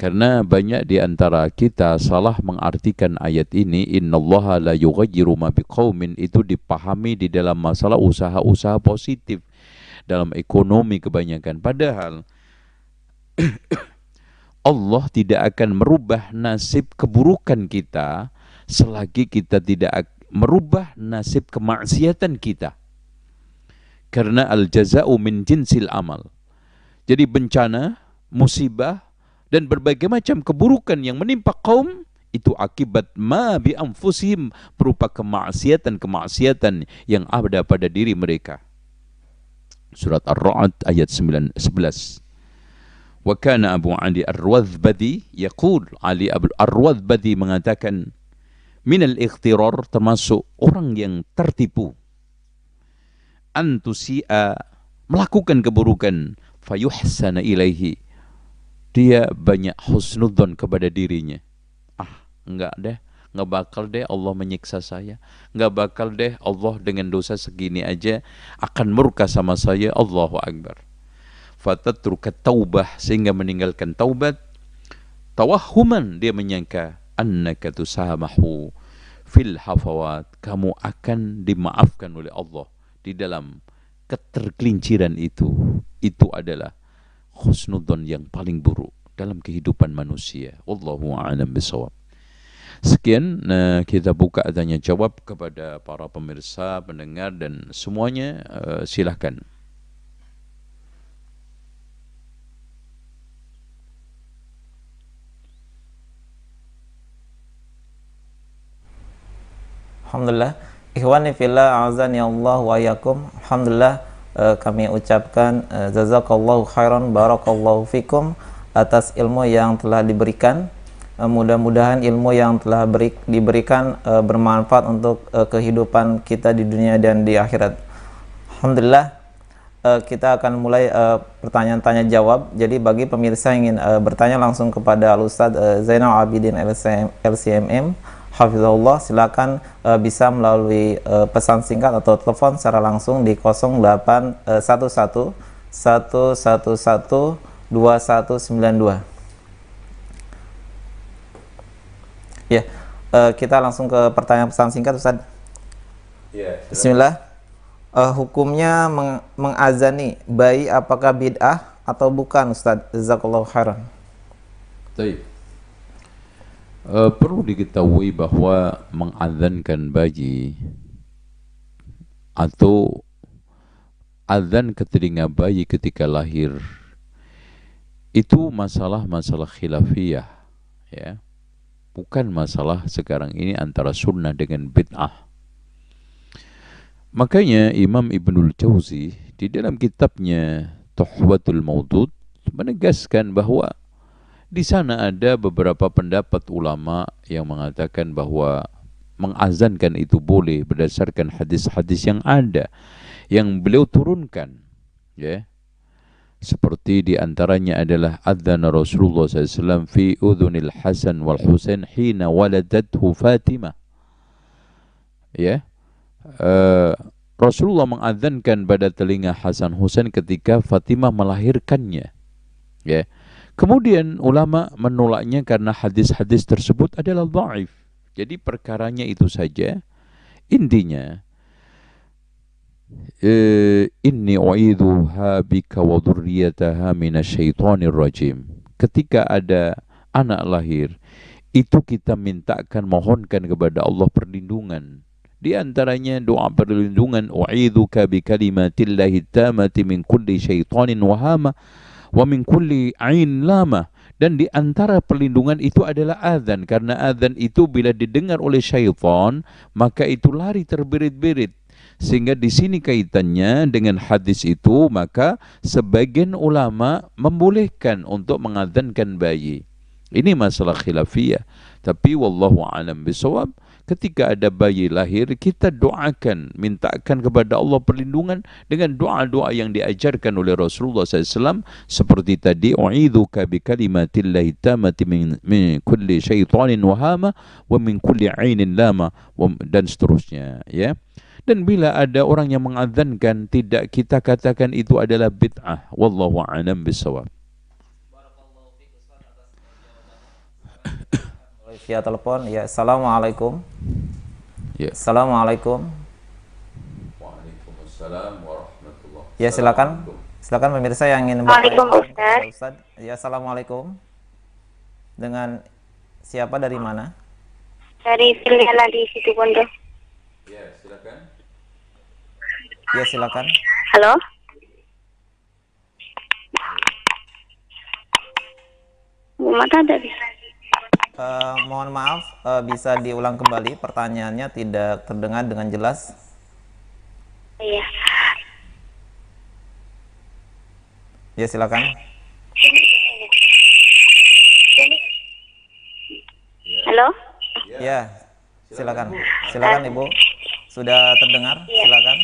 karena banyak di antara kita salah mengartikan ayat ini innallaha la yughayyiru ma biqaumin itu dipahami di dalam masalah usaha-usaha positif dalam ekonomi kebanyakan padahal (coughs) Allah tidak akan merubah nasib keburukan kita selagi kita tidak merubah nasib kemaksiatan kita. Karena al-jaza'u min jinsil amal. Jadi bencana musibah dan berbagai macam keburukan yang menimpa kaum itu akibat ma bi anfusihim berupa kemaksiatan-kemaksiatan yang ada pada diri mereka. Surat Ar-Ra'd ayat 9 11. Wa kana Abu Ali Ar-Wadhbadi yaqul Ali Abu Ar-Wadhbadi mengatakan min al ikhtirar termasuk orang yang tertipu antusia melakukan keburukan fayuhsana ilaihi dia banyak husnudon kepada dirinya. Ah, enggak deh, enggak bakal deh Allah menyiksa saya Enggak bakal deh Allah dengan dosa segini aja akan murka sama saya Allahu Akbar fatatruka taubah sehingga meninggalkan taubat tawahuman dia menyangka annaka tusamahu fil hafawat kamu akan dimaafkan oleh Allah di dalam keterkelinciran itu itu adalah husnudon yang paling buruk dalam kehidupan manusia. Wallahu a'lam bisawab. Sekian nah, kita buka tanya jawab kepada para pemirsa, pendengar dan semuanya uh, eh, silahkan. Alhamdulillah. Ikhwani fillah a'zani Allah wa yakum. Alhamdulillah Eh, kami ucapkan uh, jazakallahu khairan barakallahu fikum atas ilmu yang telah diberikan eh, mudah-mudahan ilmu yang telah beri, diberikan uh, bermanfaat untuk uh, kehidupan kita di dunia dan di akhirat Alhamdulillah uh, kita akan mulai uh, pertanyaan tanya jawab jadi bagi pemirsa yang ingin uh, bertanya langsung kepada Al Ustaz uh, Zainal Abidin LCM, LCMM hafizahullah silakan uh, bisa melalui uh, pesan singkat atau telepon secara langsung di 0811 111 2192 Ya, uh, kita langsung ke pertanyaan pesan singkat Ustaz. Yeah, Bismillah. Uh, hukumnya meng mengazani bayi apakah bid'ah atau bukan Ustaz? Jazakallahu khairan. Baik. Eh, perlu diketahui bahwa mengadzankan bayi atau adzan ke telinga bayi ketika lahir itu masalah-masalah khilafiyah ya bukan masalah sekarang ini antara sunnah dengan bid'ah makanya Imam Ibnul Jauzi di dalam kitabnya Tuhwatul Maudud menegaskan bahwa di sana ada beberapa pendapat ulama yang mengatakan bahwa mengazankan itu boleh berdasarkan hadis-hadis yang ada yang beliau turunkan ya yeah. seperti diantaranya adalah adzan Rasulullah SAW fi udhunil Hasan wal Husain hina waladathu Fatimah ya yeah. uh, Rasulullah mengazankan pada telinga Hasan Husain ketika Fatimah melahirkannya ya yeah. Kemudian ulama menolaknya karena hadis-hadis tersebut adalah dhaif. Jadi perkaranya itu saja. Intinya eh, inni u'idhuha bika wa dzurriyyataha minasyaitonir rajim. Ketika ada anak lahir, itu kita mintakan mohonkan kepada Allah perlindungan di antaranya doa perlindungan u'idzuka bi kalimatillahi tamati min kulli syaitanin wahama wa min kulli ain lama dan di antara perlindungan itu adalah azan karena azan itu bila didengar oleh syaitan maka itu lari terbirit-birit sehingga di sini kaitannya dengan hadis itu maka sebagian ulama membolehkan untuk mengadzankan bayi ini masalah khilafiyah tapi wallahu alam bisawab ketika ada bayi lahir kita doakan mintakan kepada Allah perlindungan dengan doa-doa yang diajarkan oleh Rasulullah SAW seperti tadi a'udzuka bi kalimatillahi tammati min, min kulli syaitanin wahama wa min kulli ainin lama dan seterusnya ya dan bila ada orang yang mengadzankan tidak kita katakan itu adalah bid'ah wallahu a'lam bisawab via telepon ya assalamualaikum ya assalamualaikum waalaikumsalam warahmatullah ya silakan silakan pemirsa yang ingin bertanya Ustaz. ya assalamualaikum dengan siapa dari mana dari Filiala di situ Bondo ya silakan ya silakan halo mata ada bisa Uh, mohon maaf, uh, bisa diulang kembali pertanyaannya tidak terdengar dengan jelas. Iya. Ya silakan. Halo. Ya, silakan. Silakan ibu. Sudah terdengar? Iya. Silakan.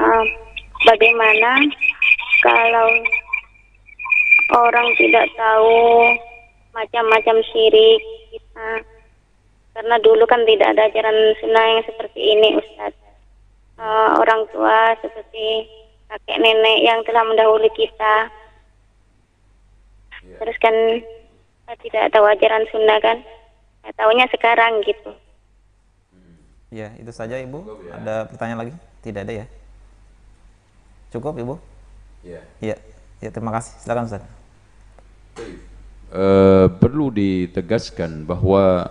Eh, bagaimana kalau orang tidak tahu macam-macam syirik kita karena dulu kan tidak ada ajaran sunnah yang seperti ini Ustadz uh, eh, orang tua seperti kakek nenek yang telah mendahului kita yeah. terus kan kita tidak tahu ajaran sunnah kan nah, tahunya sekarang gitu ya ya itu saja ibu cukup, ya. ada pertanyaan lagi tidak ada ya cukup ibu ya yeah. Iya, terima kasih silakan Ustaz uh, perlu ditegaskan bahwa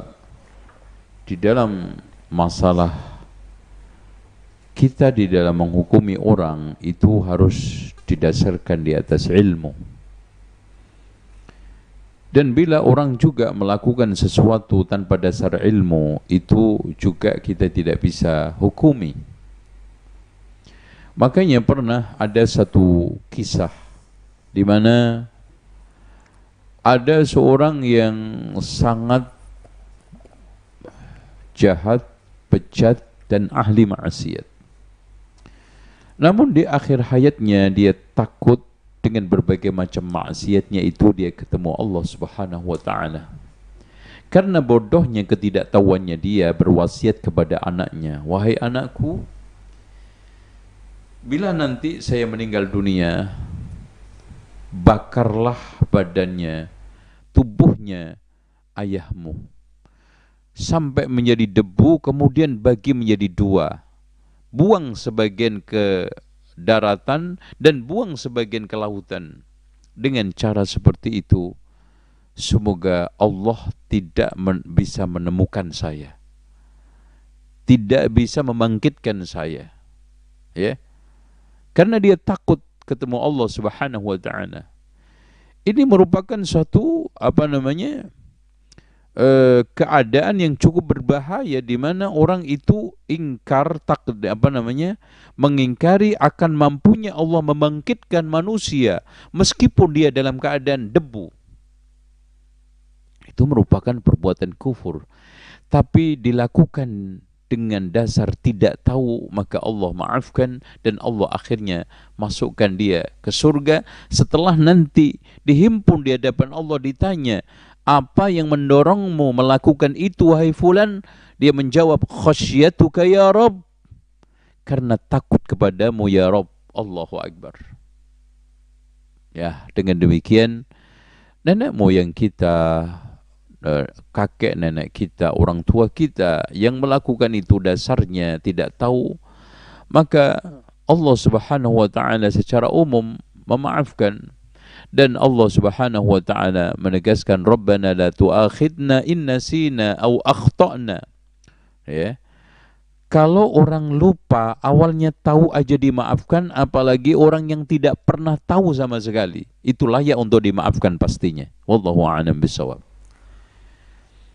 di dalam masalah kita di dalam menghukumi orang itu harus didasarkan di atas ilmu. Dan bila orang juga melakukan sesuatu tanpa dasar ilmu, itu juga kita tidak bisa hukumi. Makanya pernah ada satu kisah di mana ada seorang yang sangat jahat, pecat, dan ahli maksiat. Namun di akhir hayatnya dia takut dengan berbagai macam maksiatnya itu dia ketemu Allah Subhanahu wa taala. Karena bodohnya ketidaktahuannya dia berwasiat kepada anaknya, "Wahai anakku, bila nanti saya meninggal dunia, bakarlah badannya, tubuhnya ayahmu. Sampai menjadi debu, kemudian bagi menjadi dua. Buang sebagian ke daratan dan buang sebagian ke lautan. Dengan cara seperti itu, semoga Allah tidak men bisa menemukan saya. Tidak bisa membangkitkan saya. Ya. Karena dia takut ketemu Allah Subhanahu wa taala. Ini merupakan suatu apa namanya? E, keadaan yang cukup berbahaya di mana orang itu ingkar tak apa namanya mengingkari akan mampunya Allah membangkitkan manusia meskipun dia dalam keadaan debu itu merupakan perbuatan kufur tapi dilakukan dengan dasar tidak tahu maka Allah maafkan dan Allah akhirnya masukkan dia ke surga setelah nanti dihimpun di hadapan Allah ditanya apa yang mendorongmu melakukan itu wahai fulan dia menjawab khasyatuka ya rab karena takut kepadamu ya rab Allahu akbar ya dengan demikian nenek moyang kita Eh, kakek nenek kita, orang tua kita yang melakukan itu dasarnya tidak tahu, maka Allah Subhanahu wa taala secara umum memaafkan dan Allah Subhanahu wa taala menegaskan Rabbana la tu'akhidna in nasina aw akhtana. Ya. Kalau orang lupa awalnya tahu aja dimaafkan apalagi orang yang tidak pernah tahu sama sekali. Itu layak untuk dimaafkan pastinya. Wallahu a'lam bisawab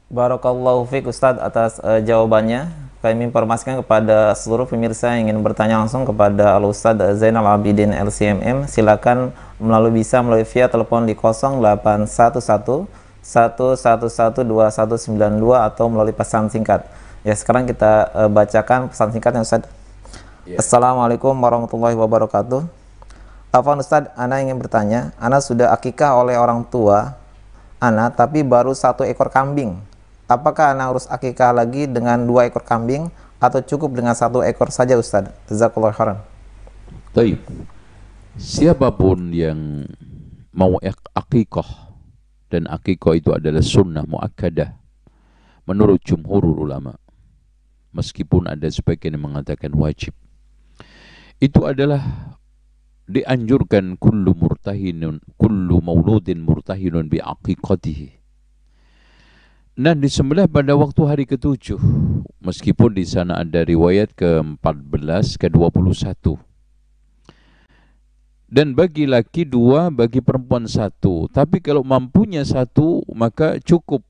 Barakallahu fiqh Ustadz atas uh, jawabannya. Kami informasikan kepada seluruh pemirsa yang ingin bertanya langsung kepada Al Ustadz eh, Zainal Abidin LCMM. Silakan melalui bisa melalui via telepon di 0811 1112192 atau melalui pesan singkat. Ya, sekarang kita uh, bacakan pesan singkat yang Ustaz. Yeah. Assalamualaikum warahmatullahi wabarakatuh. Afan Ustad, Ana ingin bertanya, Ana sudah akikah oleh orang tua Ana tapi baru satu ekor kambing. Apakah anak harus akikah lagi dengan dua ekor kambing atau cukup dengan satu ekor saja Ustaz? Jazakallahu khairan. Baik. Siapapun yang mau akikah dan akikah itu adalah sunnah muakkadah menurut jumhur ulama. Meskipun ada sebagian yang mengatakan wajib. Itu adalah dianjurkan kullu murtahinun kullu mauludin murtahinun bi aqiqatihi dan disembelih pada waktu hari ketujuh meskipun di sana ada riwayat ke-14 ke-21 dan bagi laki dua bagi perempuan satu tapi kalau mampunya satu maka cukup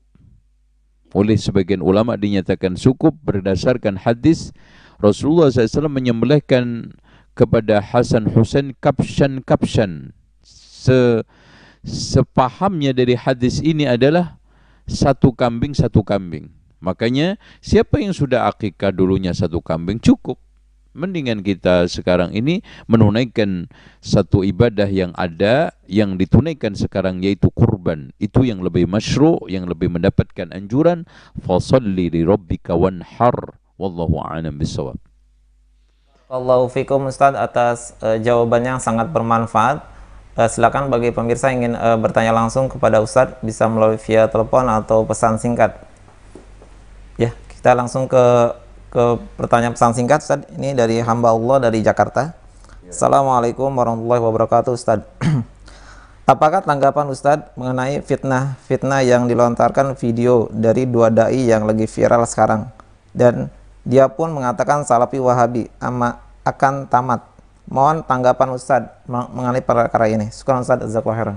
oleh sebagian ulama dinyatakan cukup berdasarkan hadis Rasulullah SAW menyembelihkan kepada Hasan Husain kapshan kapshan se sepahamnya dari hadis ini adalah satu kambing satu kambing. Makanya siapa yang sudah akikah dulunya satu kambing cukup. Mendingan kita sekarang ini menunaikan satu ibadah yang ada yang ditunaikan sekarang yaitu kurban. Itu yang lebih masyru, yang lebih mendapatkan anjuran. Fasalli li rabbika wanhar. Wallahu a'lam bisawab. Allahu fikum Ustaz atas uh, eh, jawabannya yang sangat bermanfaat. Uh, silakan bagi pemirsa yang ingin uh, bertanya langsung kepada Ustadz bisa melalui via telepon atau pesan singkat. Ya, kita langsung ke ke pertanyaan pesan singkat Ustadz. Ini dari hamba Allah dari Jakarta. Yeah. Assalamualaikum warahmatullahi wabarakatuh Ustadz. (clears throat) Apakah tanggapan Ustadz mengenai fitnah-fitnah yang dilontarkan video dari dua da'i yang lagi viral sekarang? Dan dia pun mengatakan salafi wahabi ama akan tamat. Mohon tanggapan Ustadz mengenai perkara ini. Sekarang Ustaz Zakwahir.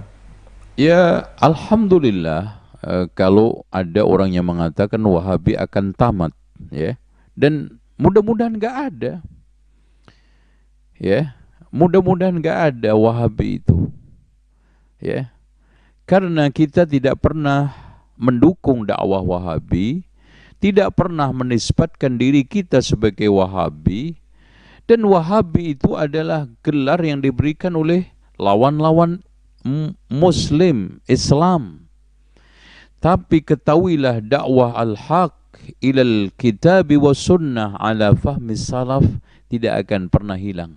Ya, Alhamdulillah eh, kalau ada orang yang mengatakan Wahabi akan tamat, ya. Dan mudah-mudahan nggak ada, ya. Mudah-mudahan nggak ada Wahabi itu, ya. Karena kita tidak pernah mendukung dakwah Wahabi, tidak pernah menisbatkan diri kita sebagai Wahabi, dan Wahabi itu adalah gelar yang diberikan oleh lawan-lawan Muslim, Islam. Tapi ketahuilah dakwah al-haq ilal kitabi wa sunnah ala fahmi salaf tidak akan pernah hilang.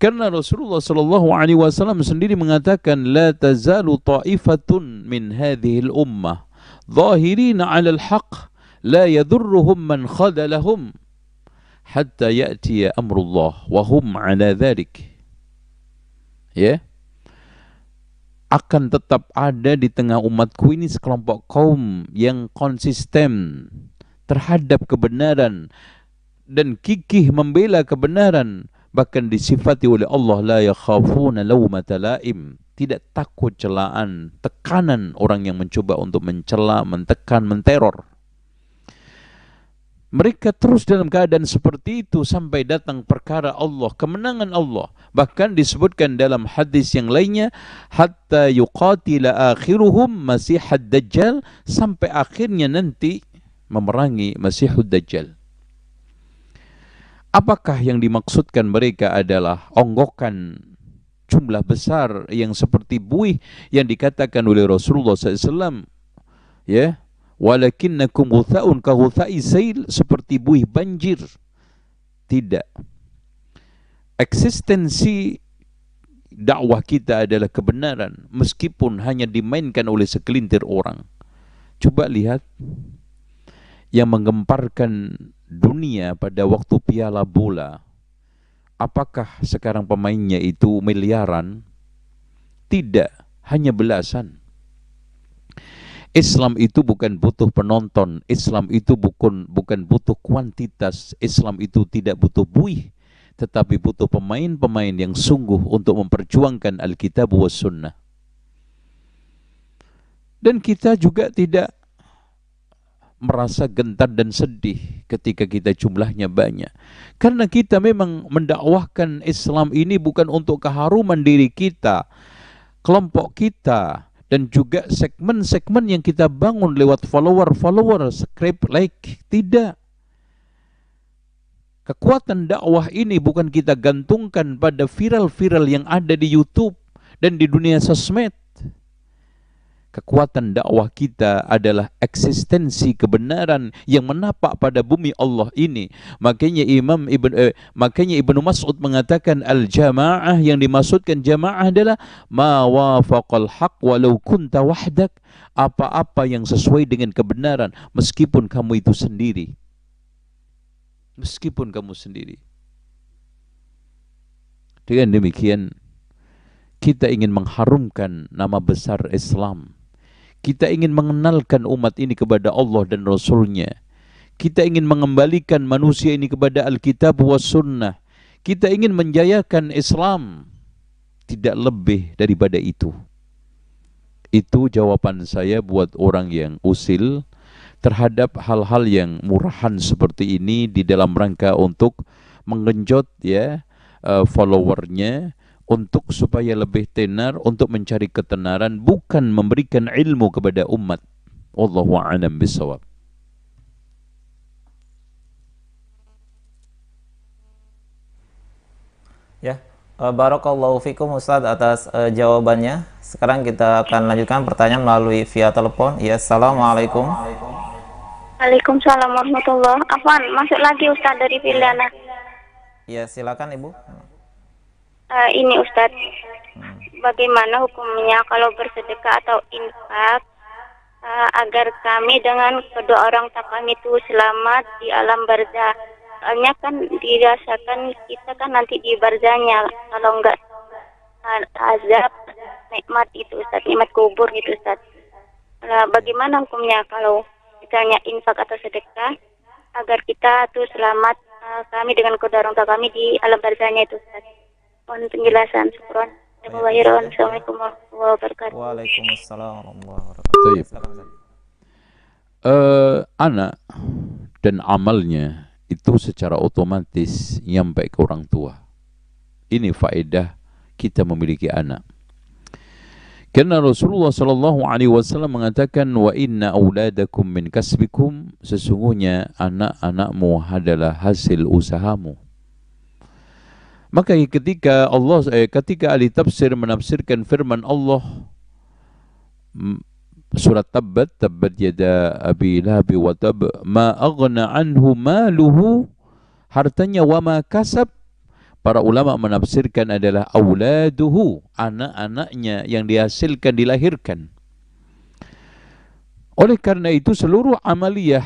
Karena Rasulullah sallallahu alaihi wasallam sendiri mengatakan la tazalu ta'ifatun min hadhihi al-ummah zahirina 'ala al-haq la yadhurruhum man khadalahum hatta ya'tiya amrullah wa hum ala dhalik. Ya. Yeah? Akan tetap ada di tengah umatku ini sekelompok kaum yang konsisten terhadap kebenaran dan kikih membela kebenaran bahkan disifati oleh Allah la yakhafuna lawmata laim tidak takut celaan tekanan orang yang mencoba untuk mencela mentekan menteror mereka terus dalam keadaan seperti itu sampai datang perkara Allah, kemenangan Allah. Bahkan disebutkan dalam hadis yang lainnya, hatta yuqatila akhiruhum masihad dajjal, sampai akhirnya nanti memerangi masihud dajjal. Apakah yang dimaksudkan mereka adalah onggokan jumlah besar yang seperti buih yang dikatakan oleh Rasulullah SAW? Ya, walakinnakum ghutha'un ka ghuthai sail seperti buih banjir tidak eksistensi dakwah kita adalah kebenaran meskipun hanya dimainkan oleh sekelintir orang coba lihat yang menggemparkan dunia pada waktu piala bola apakah sekarang pemainnya itu miliaran tidak hanya belasan Islam itu bukan butuh penonton, Islam itu bukan bukan butuh kuantitas, Islam itu tidak butuh buih, tetapi butuh pemain-pemain yang sungguh untuk memperjuangkan Alkitab wa sunnah. Dan kita juga tidak merasa gentar dan sedih ketika kita jumlahnya banyak. Karena kita memang mendakwahkan Islam ini bukan untuk keharuman diri kita, kelompok kita, dan juga segmen-segmen yang kita bangun lewat follower-follower, subscribe, like, tidak. Kekuatan dakwah ini bukan kita gantungkan pada viral-viral yang ada di YouTube dan di dunia sosmed, kekuatan dakwah kita adalah eksistensi kebenaran yang menapak pada bumi Allah ini. Makanya Imam Ibn eh, makanya Ibnu Mas'ud mengatakan al-jamaah yang dimaksudkan jamaah adalah ma wafaqal haq walau kunta wahdak, apa-apa yang sesuai dengan kebenaran meskipun kamu itu sendiri. Meskipun kamu sendiri. Dengan demikian kita ingin mengharumkan nama besar Islam kita ingin mengenalkan umat ini kepada Allah dan Rasulnya. Kita ingin mengembalikan manusia ini kepada Alkitab wa Sunnah. Kita ingin menjayakan Islam. Tidak lebih daripada itu. Itu jawaban saya buat orang yang usil terhadap hal-hal yang murahan seperti ini di dalam rangka untuk menggenjot ya uh, followernya untuk supaya lebih tenar untuk mencari ketenaran bukan memberikan ilmu kepada umat. Wallahu a'lam bisawab. Ya, eh, barakallahu fikum Ustaz atas uh, jawabannya. Sekarang kita akan lanjutkan pertanyaan melalui via telepon. Ya, assalamualaikum. Waalaikumsalam warahmatullahi afan Masuk lagi Ustaz dari filiana Ya, silakan Ibu. Uh, ini Ustadz, hmm. bagaimana hukumnya kalau bersedekah atau infak uh, agar kami dengan kedua orang tua kami itu selamat di alam barzah? Soalnya kan dirasakan kita kan nanti di barzahnya kalau enggak eh, azab nikmat itu Ustadz, nikmat kubur gitu Ustadz. Nah, bagaimana hukumnya kalau misalnya infak atau sedekah agar kita tuh selamat uh, kami dengan kedua orang tua kami di alam barzahnya itu Ustadz? mohon penjelasan. Syukron. Assalamualaikum warahmatullahi wabarakatuh. Waalaikumsalam warahmatullahi wabarakatuh. Uh, anak dan amalnya itu secara otomatis nyampe ke orang tua. Ini faedah kita memiliki anak. Karena Rasulullah Shallallahu Alaihi Wasallam mengatakan wa inna auladakum min kasbikum sesungguhnya anak-anakmu adalah hasil usahamu. Maka ketika Allah eh, ketika ahli tafsir menafsirkan firman Allah surat Tabbat Tabbat yada Abi Lahab wa tab ma aghna anhu maluhu hartanya wa ma kasab para ulama menafsirkan adalah auladuhu anak-anaknya yang dihasilkan dilahirkan oleh karena itu seluruh amaliyah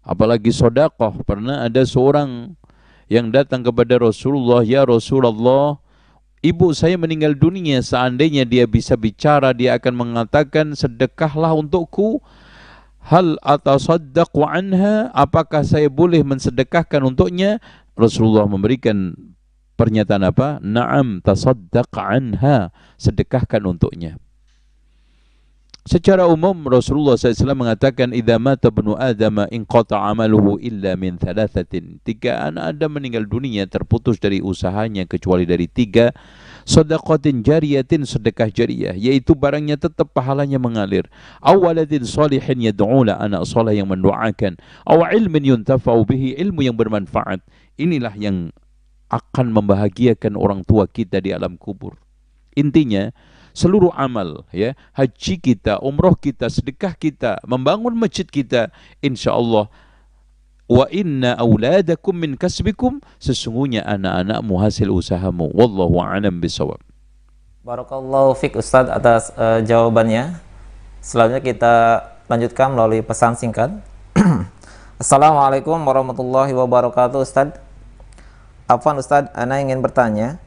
apalagi sodakoh pernah ada seorang yang datang kepada Rasulullah, "Ya Rasulullah, ibu saya meninggal dunia. Seandainya dia bisa bicara, dia akan mengatakan, "Sedekahlah untukku." Hal atau atasaddaqu anha? Apakah saya boleh mensedekahkan untuknya? Rasulullah memberikan pernyataan apa? Naam tasaddaq anha, sedekahkan untuknya. Secara umum Rasulullah SAW mengatakan idza mata ibnu adam qata amaluhu illa min thalathatin. Tiga anak Adam meninggal dunia terputus dari usahanya kecuali dari tiga sedekatin jariyatin sedekah jariyah yaitu barangnya tetap pahalanya mengalir awalatin salihin yad'ula anak salih yang mendoakan aw ilmin yuntafa'u bihi ilmu yang bermanfaat inilah yang akan membahagiakan orang tua kita di alam kubur intinya seluruh amal ya haji kita umroh kita sedekah kita membangun masjid kita insya Allah wa inna auladakum min kasbikum sesungguhnya anak-anakmu hasil usahamu wallahu a'lam bisawab Barakallahu fiq Ustaz atas uh, jawabannya selanjutnya kita lanjutkan melalui pesan singkat (clears throat) Assalamualaikum warahmatullahi wabarakatuh Ustaz Afwan Ustaz, Ana ingin bertanya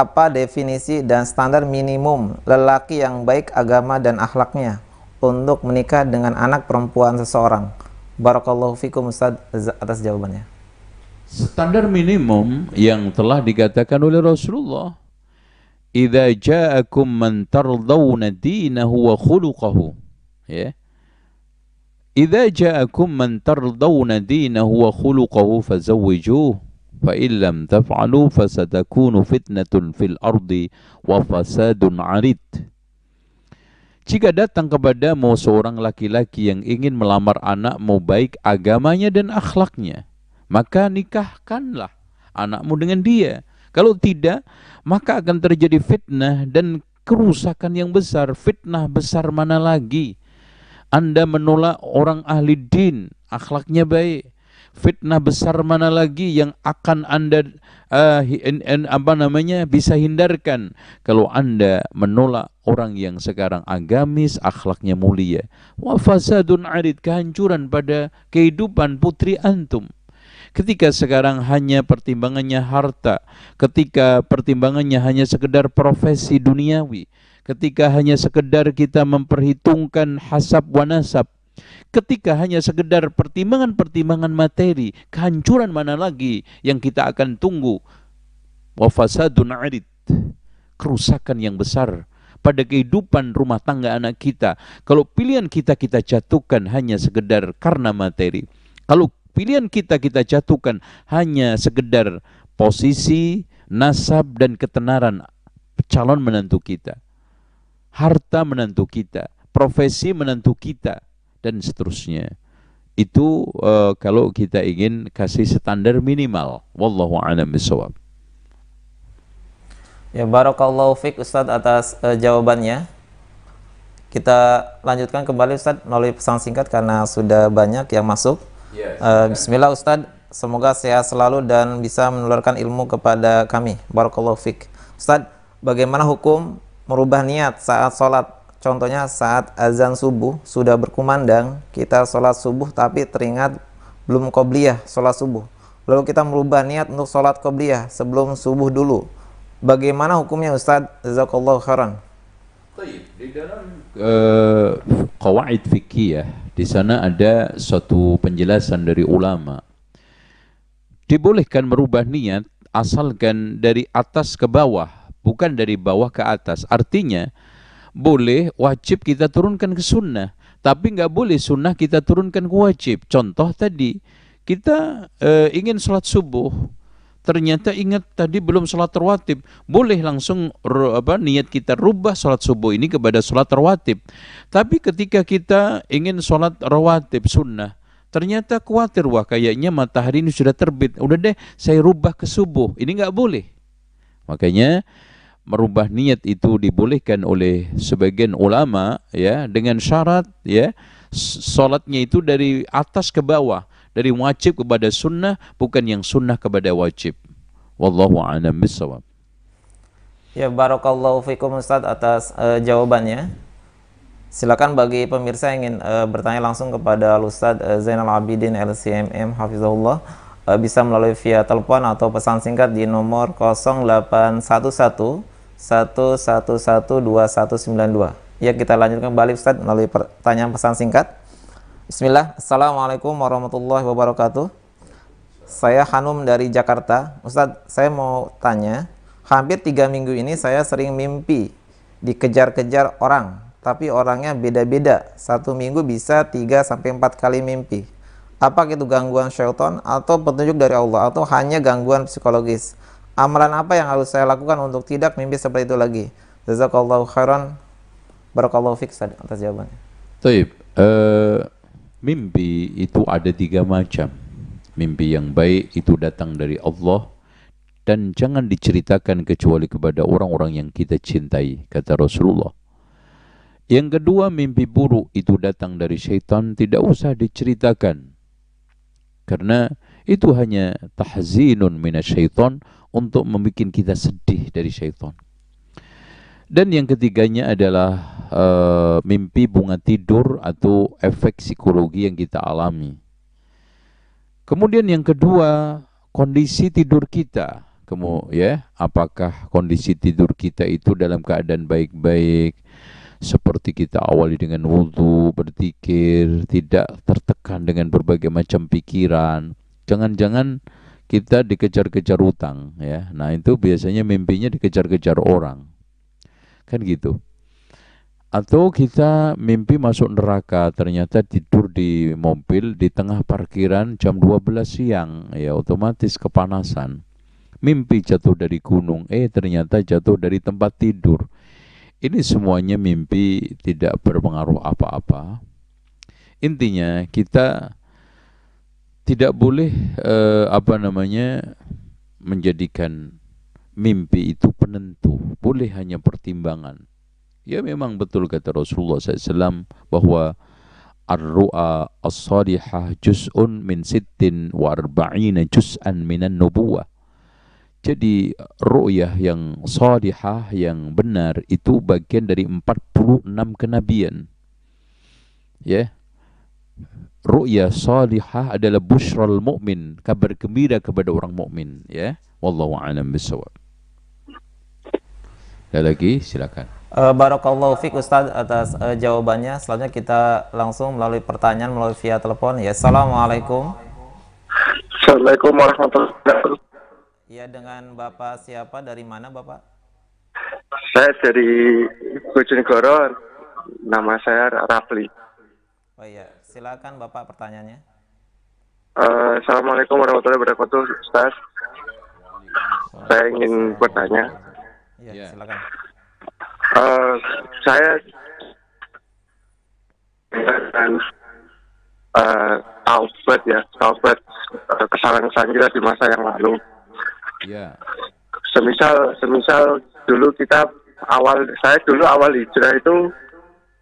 apa definisi dan standar minimum lelaki yang baik agama dan akhlaknya untuk menikah dengan anak perempuan seseorang? Barakallahu fikum Ustaz atas jawabannya. Standar minimum yang telah dikatakan oleh Rasulullah Idza ja'akum man tardawna dinahu wa khuluquhu ya yeah. Idza ja'akum man tardawna dinahu wa khuluquhu fazawwijuhu fa illam taf'alu fasatakunu fitnatun fil ardi wa jika datang kepadamu seorang laki-laki yang ingin melamar anakmu baik agamanya dan akhlaknya maka nikahkanlah anakmu dengan dia kalau tidak maka akan terjadi fitnah dan kerusakan yang besar fitnah besar mana lagi anda menolak orang ahli din akhlaknya baik Fitnah besar mana lagi yang akan Anda uh, eh, in, in, apa namanya bisa hindarkan kalau Anda menolak orang yang sekarang agamis, akhlaknya mulia. Wa fasadun arid kehancuran pada kehidupan putri antum. Ketika sekarang hanya pertimbangannya harta, ketika pertimbangannya hanya sekedar profesi duniawi, ketika hanya sekedar kita memperhitungkan hasab wanasab, Ketika hanya sekedar pertimbangan-pertimbangan materi, kehancuran mana lagi yang kita akan tunggu? Wafasadun adid, kerusakan yang besar pada kehidupan rumah tangga anak kita. Kalau pilihan kita kita jatuhkan hanya sekedar karena materi. Kalau pilihan kita kita jatuhkan hanya sekedar posisi, nasab dan ketenaran calon menantu kita. Harta menantu kita, profesi menantu kita dan seterusnya. Itu uh, kalau kita ingin kasih standar minimal. Wallahu a'lam bishawab. Ya barakallahu fiq Ustaz atas uh, jawabannya. Kita lanjutkan kembali Ustaz melalui pesan singkat karena sudah banyak yang masuk. Yes. Iya, uh, Bismillah Ustaz, semoga sehat selalu dan bisa menularkan ilmu kepada kami. Barakallahu fiq. Ustaz, bagaimana hukum merubah niat saat sholat Contohnya saat azan subuh sudah berkumandang, kita sholat subuh tapi teringat belum qobliyah sholat subuh. Lalu kita merubah niat untuk sholat qobliyah sebelum subuh dulu. Bagaimana hukumnya Ustaz? Jazakallah khairan. Di dalam kawaid eh, fikih di sana ada satu penjelasan dari ulama. Dibolehkan merubah niat asalkan dari atas ke bawah, bukan dari bawah ke atas. Artinya, boleh wajib kita turunkan ke sunnah, tapi nggak boleh sunnah kita turunkan ke wajib. Contoh tadi, kita e, ingin sholat subuh, ternyata ingat tadi belum sholat terwatib, boleh langsung apa, niat kita rubah sholat subuh ini kepada sholat terwatib. Tapi ketika kita ingin sholat rawatib sunnah, ternyata khawatir wah kayaknya matahari ini sudah terbit, udah deh saya rubah ke subuh, ini nggak boleh. Makanya merubah niat itu dibolehkan oleh sebagian ulama ya dengan syarat ya salatnya itu dari atas ke bawah dari wajib kepada sunnah bukan yang sunnah kepada wajib wallahu a'lam bissawab Ya barakallahu fikum Ustaz atas uh, jawabannya. Silakan bagi pemirsa yang ingin uh, bertanya langsung kepada Ustaz uh, Zainal Abidin LCMM Hafizahullah uh, bisa melalui via telepon atau pesan singkat di nomor 0811 1112192. Ya, kita lanjutkan balik Ustaz melalui pertanyaan pesan singkat. Bismillah. Assalamualaikum warahmatullahi wabarakatuh. Saya Hanum dari Jakarta. Ustaz, saya mau tanya, hampir tiga minggu ini saya sering mimpi dikejar-kejar orang, tapi orangnya beda-beda. Satu minggu bisa tiga sampai empat kali mimpi. Apa itu gangguan syaitan atau petunjuk dari Allah atau hanya gangguan psikologis? amalan apa yang harus saya lakukan untuk tidak mimpi seperti itu lagi? Jazakallahu khairan. Barakallahu fiq atas jawabannya. Taib, uh, mimpi itu ada tiga macam. Mimpi yang baik itu datang dari Allah dan jangan diceritakan kecuali kepada orang-orang yang kita cintai, kata Rasulullah. Yang kedua, mimpi buruk itu datang dari syaitan, tidak usah diceritakan. Karena itu hanya tahzinun minasyaitan, syaitan untuk membuat kita sedih dari syaitan. Dan yang ketiganya adalah e, mimpi bunga tidur atau efek psikologi yang kita alami. Kemudian yang kedua, kondisi tidur kita. Kamu ya, apakah kondisi tidur kita itu dalam keadaan baik-baik seperti kita awali dengan wudhu, berpikir, tidak tertekan dengan berbagai macam pikiran. Jangan-jangan kita dikejar-kejar utang ya. Nah, itu biasanya mimpinya dikejar-kejar orang. Kan gitu. Atau kita mimpi masuk neraka, ternyata tidur di mobil di tengah parkiran jam 12 siang, ya otomatis kepanasan. Mimpi jatuh dari gunung, eh ternyata jatuh dari tempat tidur. Ini semuanya mimpi tidak berpengaruh apa-apa. Intinya kita tidak boleh eh, apa namanya menjadikan mimpi itu penentu. Boleh hanya pertimbangan. Ya memang betul kata Rasulullah SAW bahwa ar-ru'a as-salihah juz'un min sittin wa arba'ina juz'an minan nubuwah. Jadi ru'yah yang salihah yang benar itu bagian dari 46 kenabian. Ya ru'ya salihah adalah busral mukmin, kabar gembira kepada orang mukmin, ya. Wallahu a'lam bissawab. Ada lagi, silakan. Uh, Barakallahu fiq Ustaz atas uh, jawabannya. Selanjutnya kita langsung melalui pertanyaan melalui via telepon. Ya, Assalamualaikum. Assalamualaikum warahmatullahi wabarakatuh. Ya, dengan Bapak siapa? Dari mana Bapak? Saya dari Bojonegoro. Nama saya Rafli. Oh iya, Silakan Bapak pertanyaannya. Uh, Assalamualaikum warahmatullahi wabarakatuh, Ustaz. Saya ingin bertanya. Iya, eh, eh, ya, silakan. Uh, saya dan uh, taubat ya, taubat uh, kesalahan-kesalahan di masa yang lalu. Ya. Semisal, semisal dulu kita awal saya dulu awal hijrah itu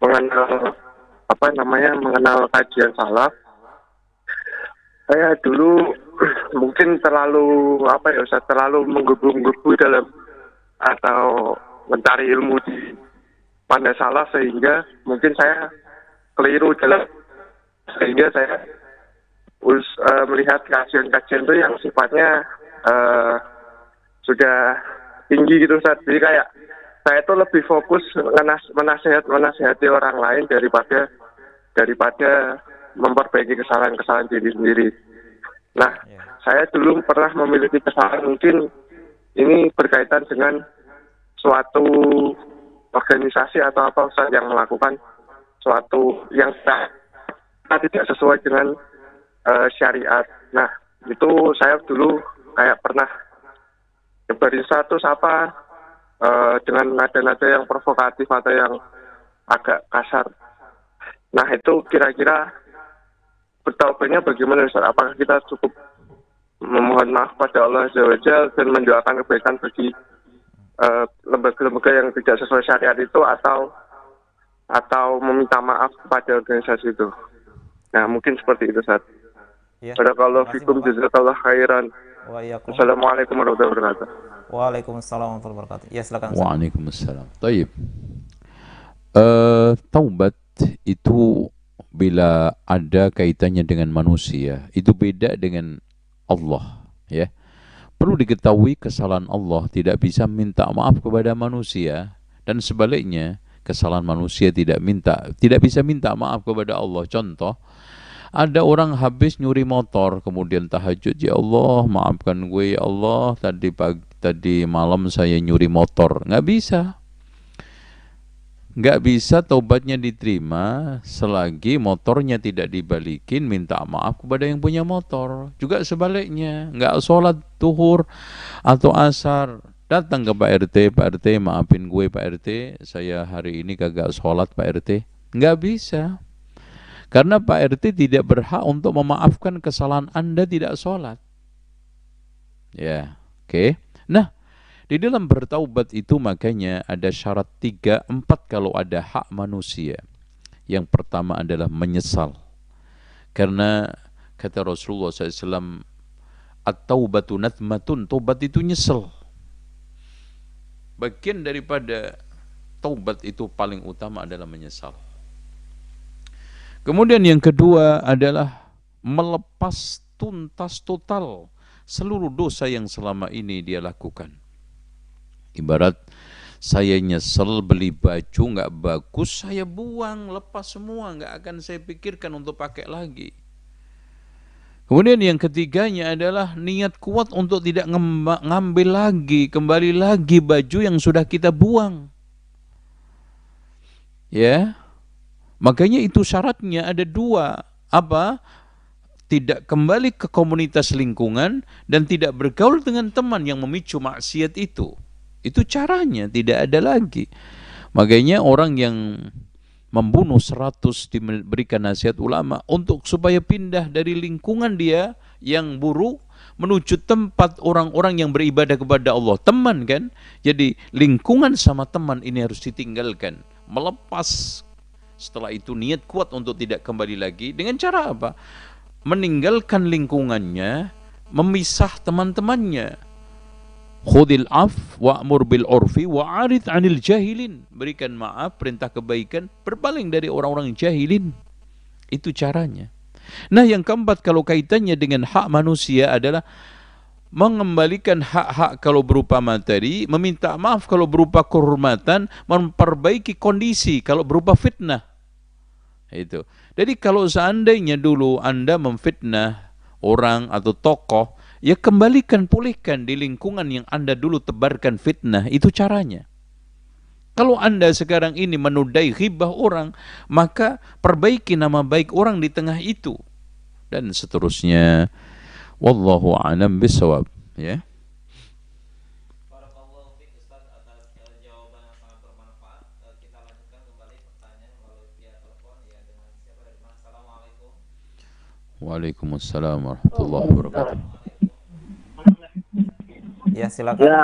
mengenal apa namanya mengenal kajian salaf saya dulu (clears throat) mungkin terlalu apa ya saya terlalu menggebu-gebu dalam atau mencari ilmu di pandai salah sehingga mungkin saya keliru dalam sehingga saya us, uh, melihat kajian-kajian itu yang sifatnya uh, sudah tinggi gitu saat jadi kayak saya itu lebih fokus menas menasehat menasehati orang lain daripada daripada memperbaiki kesalahan-kesalahan diri sendiri. Nah, yeah. saya dulu pernah memiliki kesalahan mungkin ini berkaitan dengan suatu organisasi atau apa saja yang melakukan suatu yang tidak sesuai dengan uh, syariat. Nah, itu saya dulu kayak pernah nyebarin satu apa uh, dengan nada-nada yang provokatif atau yang agak kasar Nah itu kira-kira bertaubatnya bagaimana Ustaz? Apakah kita cukup memohon maaf pada Allah SWT dan mendoakan kebaikan bagi lembaga eh, lembaga-lembaga yang tidak sesuai syariat itu atau atau meminta maaf kepada organisasi itu. Nah, mungkin seperti itu saat. Ya. kalau fikum jazakallah khairan. Wassalamualaikum warahmatullahi wabarakatuh. Waalaikumsalam warahmatullahi wabarakatuh. Ya, silakan. Waalaikumsalam. Baik. Uh, eh, taubat itu bila ada kaitannya dengan manusia itu beda dengan Allah ya perlu diketahui kesalahan Allah tidak bisa minta maaf kepada manusia dan sebaliknya kesalahan manusia tidak minta tidak bisa minta maaf kepada Allah contoh ada orang habis nyuri motor kemudian tahajud ya Allah maafkan gue ya Allah tadi pagi tadi malam saya nyuri motor nggak bisa nggak bisa taubatnya diterima selagi motornya tidak dibalikin minta maaf kepada yang punya motor juga sebaliknya nggak sholat tuhur atau asar datang ke Pak RT Pak RT maafin gue Pak RT saya hari ini kagak sholat Pak RT nggak bisa karena Pak RT tidak berhak untuk memaafkan kesalahan Anda tidak sholat ya oke okay. nah di dalam bertaubat itu makanya ada syarat tiga, empat kalau ada hak manusia. Yang pertama adalah menyesal. Karena kata Rasulullah SAW, At-taubatu nadmatun, taubat itu nyesel. Bagian daripada taubat itu paling utama adalah menyesal. Kemudian yang kedua adalah melepas tuntas total seluruh dosa yang selama ini dia lakukan. Ibarat saya nyesel beli baju nggak bagus, saya buang, lepas semua, nggak akan saya pikirkan untuk pakai lagi. Kemudian yang ketiganya adalah niat kuat untuk tidak ngambil lagi, kembali lagi baju yang sudah kita buang. Ya, makanya itu syaratnya ada dua. Apa? Tidak kembali ke komunitas lingkungan dan tidak bergaul dengan teman yang memicu maksiat itu. Itu caranya, tidak ada lagi. Makanya orang yang membunuh 100 diberikan nasihat ulama untuk supaya pindah dari lingkungan dia yang buruk menuju tempat orang-orang yang beribadah kepada Allah. Teman kan? Jadi lingkungan sama teman ini harus ditinggalkan, melepas. Setelah itu niat kuat untuk tidak kembali lagi dengan cara apa? Meninggalkan lingkungannya, memisah teman-temannya Khudil af wa'mur bil urfi wa'arid anil jahilin. Berikan maaf, perintah kebaikan, berpaling dari orang-orang jahilin. Itu caranya. Nah yang keempat kalau kaitannya dengan hak manusia adalah mengembalikan hak-hak kalau berupa materi, meminta maaf kalau berupa kehormatan, memperbaiki kondisi kalau berupa fitnah. Itu. Jadi kalau seandainya dulu Anda memfitnah orang atau tokoh, Ya kembalikan, pulihkan di lingkungan yang Anda dulu tebarkan fitnah, itu caranya. Kalau Anda sekarang ini menudai hibah orang, maka perbaiki nama baik orang di tengah itu. Dan seterusnya. Wallahu a'lam bisawab. Ya. ya Waalaikumsalam warahmatullahi wabarakatuh. Ya silakan. Ya.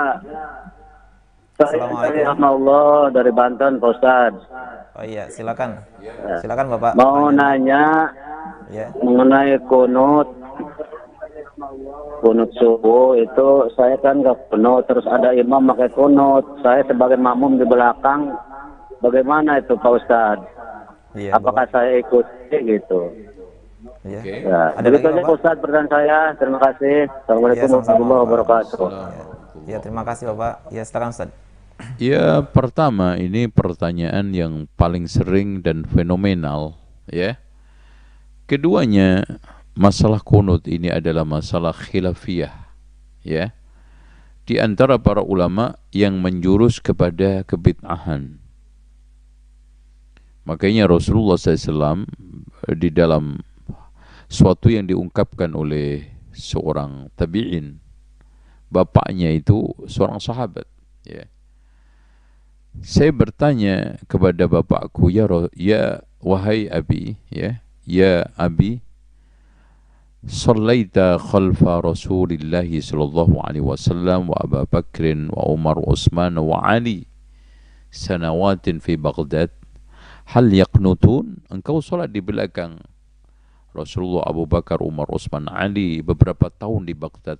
Assalamualaikum. Allah dari Banten, Pak Ustad. Oh iya, silakan. Ya. Silakan Bapak. Mau nanya ya. mengenai kunut kunut subuh itu saya kan nggak penuh terus ada imam pakai kunut saya sebagai makmum di belakang bagaimana itu Pak Ustad? Ya, Apakah Bapak. saya ikuti gitu? Ya. Okay. Ya. Ada Begitu lagi, Bapak? Ustaz pertanyaan saya. Terima kasih. Assalamualaikum iya, warahmatullahi wabarakatuh. Ya, terima kasih Bapak. Ya, silakan Ustaz. Ya, pertama ini pertanyaan yang paling sering dan fenomenal, ya. Keduanya, masalah kunut ini adalah masalah khilafiyah, ya. Di antara para ulama yang menjurus kepada kebid'ahan. Makanya Rasulullah SAW eh, di dalam suatu yang diungkapkan oleh seorang tabi'in bapaknya itu seorang sahabat ya saya bertanya kepada bapakku ya ya wahai abi ya ya abi sallaita khalfa Rasulillah sallallahu alaihi wasallam wa Abu Bakr wa Umar wa Utsman wa Ali sanawatin fi Baghdad hal yaqnutun engkau salat di belakang Rasulullah Abu Bakar, Umar, Utsman, Ali beberapa tahun di Baghdad.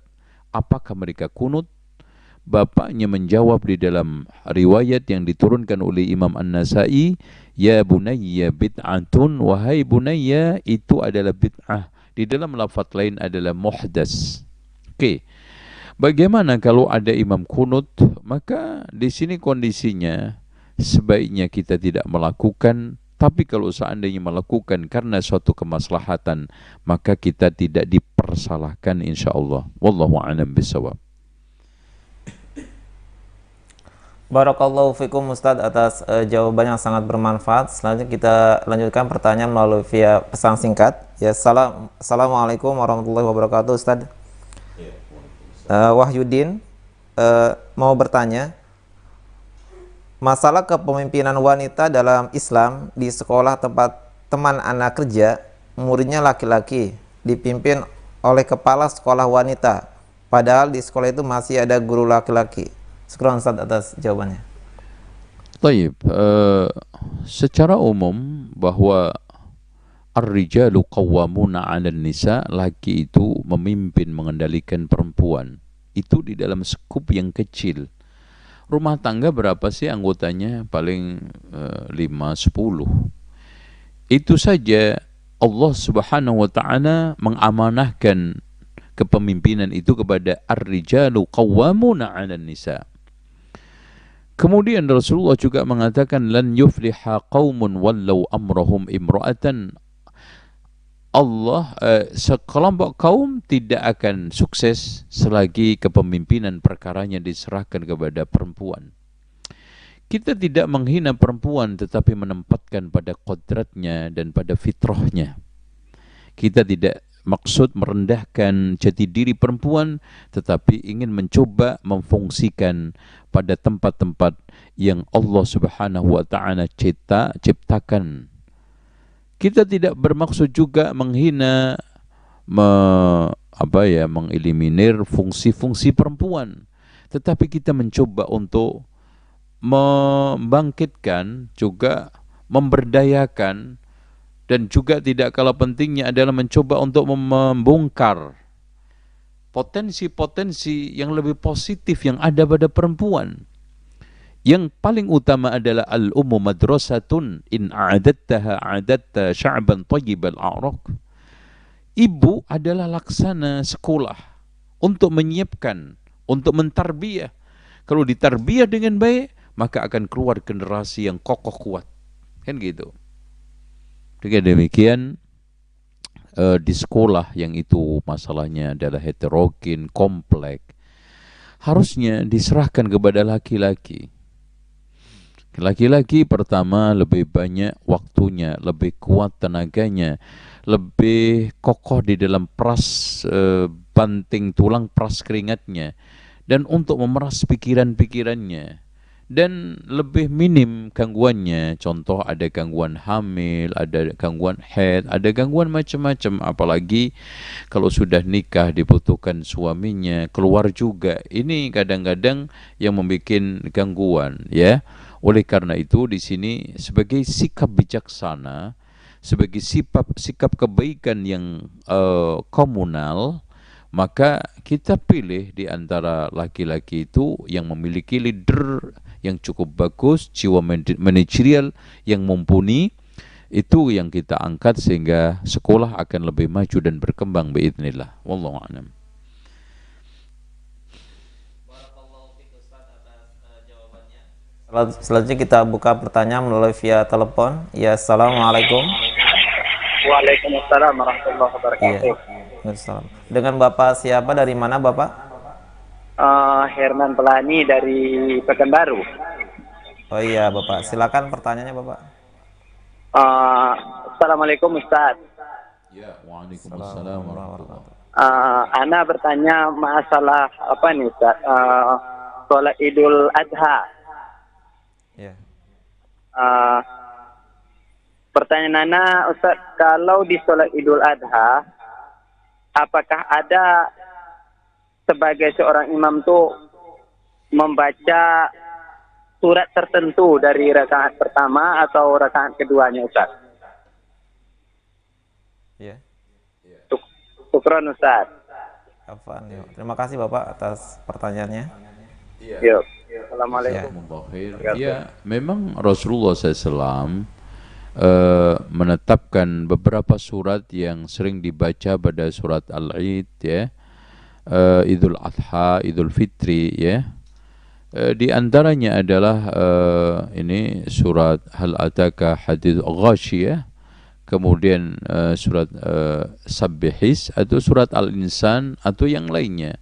Apakah mereka kunut? Bapaknya menjawab di dalam riwayat yang diturunkan oleh Imam An-Nasai, "Ya bunayya bid'atun, wahai bunayya, itu adalah bid'ah." Di dalam lafaz lain adalah muhdas. Oke. Bagaimana kalau ada imam kunut? Maka di sini kondisinya sebaiknya kita tidak melakukan tapi kalau seandainya melakukan karena suatu kemaslahatan, maka kita tidak dipersalahkan insya Allah. Wallahu a'lam bishawab. Barakallahu fikum Ustaz atas uh, jawaban yang sangat bermanfaat. Selanjutnya kita lanjutkan pertanyaan melalui via pesan singkat. Ya, salam, Assalamualaikum warahmatullahi wabarakatuh Ustadz. Uh, Wahyudin uh, mau bertanya, Masalah kepemimpinan wanita dalam Islam di sekolah tempat teman anak kerja, muridnya laki-laki, dipimpin oleh kepala sekolah wanita. Padahal di sekolah itu masih ada guru laki-laki. Sekurang saat atas jawabannya. Taib, uh, secara umum bahwa Ar-rijalu qawwamuna 'alan nisa, laki itu memimpin mengendalikan perempuan. Itu di dalam skup yang kecil rumah tangga berapa sih anggotanya paling eh, lima sepuluh itu saja Allah Subhanahu wa taala mengamanahkan kepemimpinan itu kepada ar-rijalu qawwamuna 'alan nisa. Kemudian Rasulullah juga mengatakan lan yufliha qaumun wallau amrahum imra'atan Allah eh, sekelompok kaum tidak akan sukses selagi kepemimpinan perkaranya diserahkan kepada perempuan. Kita tidak menghina perempuan tetapi menempatkan pada kodratnya dan pada fitrahnya. Kita tidak maksud merendahkan jati diri perempuan tetapi ingin mencoba memfungsikan pada tempat-tempat yang Allah Subhanahu wa taala cipta ciptakan kita tidak bermaksud juga menghina me, apa ya mengeliminir fungsi-fungsi perempuan. Tetapi kita mencoba untuk membangkitkan juga memberdayakan dan juga tidak kalau pentingnya adalah mencoba untuk membongkar potensi-potensi yang lebih positif yang ada pada perempuan yang paling utama adalah al-ummu madrasatun in a'adattaha a'adatta sya'ban al a'raq. Ibu adalah laksana sekolah untuk menyiapkan, untuk mentarbiyah. Kalau ditarbiyah dengan baik, maka akan keluar generasi yang kokoh kuat. Kan gitu. Dengan demikian, uh, di sekolah yang itu masalahnya adalah heterogen, kompleks, harusnya diserahkan kepada laki-laki Laki-laki pertama lebih banyak waktunya, lebih kuat tenaganya, lebih kokoh di dalam pras e, banting tulang pras keringatnya dan untuk memeras pikiran-pikirannya dan lebih minim gangguannya. Contoh ada gangguan hamil, ada gangguan head, ada gangguan macam-macam apalagi kalau sudah nikah dibutuhkan suaminya, keluar juga. Ini kadang-kadang yang membuat gangguan ya. Oleh karena itu di sini sebagai sikap bijaksana, sebagai sikap sikap kebaikan yang uh, komunal, maka kita pilih di antara laki-laki itu yang memiliki leader yang cukup bagus, jiwa manajerial yang mumpuni, itu yang kita angkat sehingga sekolah akan lebih maju dan berkembang biidznillah. Wallahu a'lam. Selanjutnya kita buka pertanyaan melalui via telepon. Ya, assalamualaikum. Waalaikumsalam warahmatullahi wabarakatuh. Ya. Dengan Bapak siapa dari mana Bapak? Uh, Herman Pelani dari Pekanbaru. Oh iya Bapak, silakan pertanyaannya Bapak. Uh, assalamualaikum Ustaz. Ya, waalaikumsalam warahmatullahi wabarakatuh. Eh, uh, Ana bertanya masalah apa nih Ustaz? Uh, Sholat Idul Adha Ah, pertanyaan Nana, Ustaz, kalau di solat Idul Adha, apakah ada sebagai seorang imam tuh membaca surat tertentu dari rakaat pertama atau rakaat keduanya Ustaz? Ya. Yeah. Ustaz. Apa, ya. Terima kasih Bapak atas pertanyaannya. Iya. Yeah. Ya, Assalamualaikum. Ya, memang Rasulullah SAW uh, eh, menetapkan beberapa surat yang sering dibaca pada surat Al-Id ya. Eh, Idul Adha, Idul Fitri ya. Eh, di antaranya adalah ini surat Hal Ataka Hadith Ghashiyah kemudian surat uh, Sabbihis atau surat Al-Insan atau yang lainnya.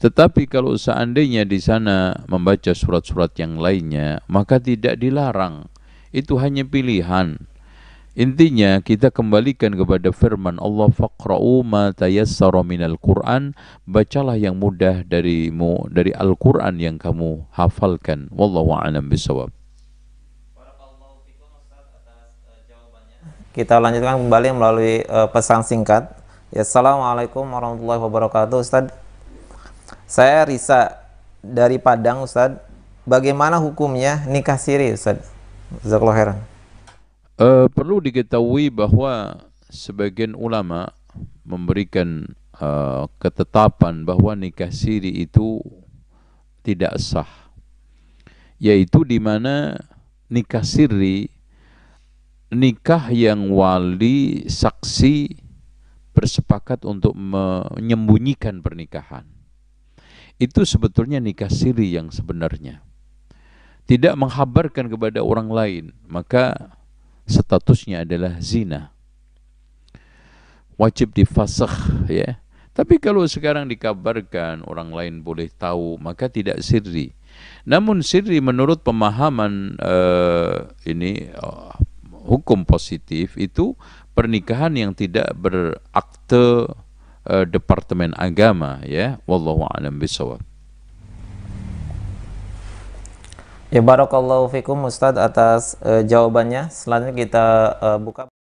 Tetapi kalau seandainya di sana membaca surat-surat yang lainnya, maka tidak dilarang. Itu hanya pilihan. Intinya kita kembalikan kepada firman Allah faqra'u ma tayassara minal Qur'an, bacalah yang mudah darimu dari Al-Qur'an yang kamu hafalkan. Wallahu a'lam bisawab. Kita lanjutkan kembali melalui uh, pesan singkat. Ya, Assalamualaikum warahmatullahi wabarakatuh, Ustaz. Saya Risa dari Padang Ustaz. Bagaimana hukumnya nikah siri Ustaz? Zakloh heran. Uh, eh, perlu diketahui bahwa sebagian ulama memberikan uh, ketetapan bahwa nikah siri itu tidak sah yaitu di mana nikah siri nikah yang wali saksi bersepakat untuk menyembunyikan pernikahan itu sebetulnya nikah siri yang sebenarnya. Tidak menghabarkan kepada orang lain, maka statusnya adalah zina. Wajib difasakh ya. Tapi kalau sekarang dikabarkan orang lain boleh tahu, maka tidak sirri. Namun sirri menurut pemahaman uh, ini uh, hukum positif itu pernikahan yang tidak berakte uh, Departemen Agama ya. Wallahu a'lam bisawab Ya barakallahu fikum Ustaz atas uh, jawabannya. Selanjutnya kita uh, buka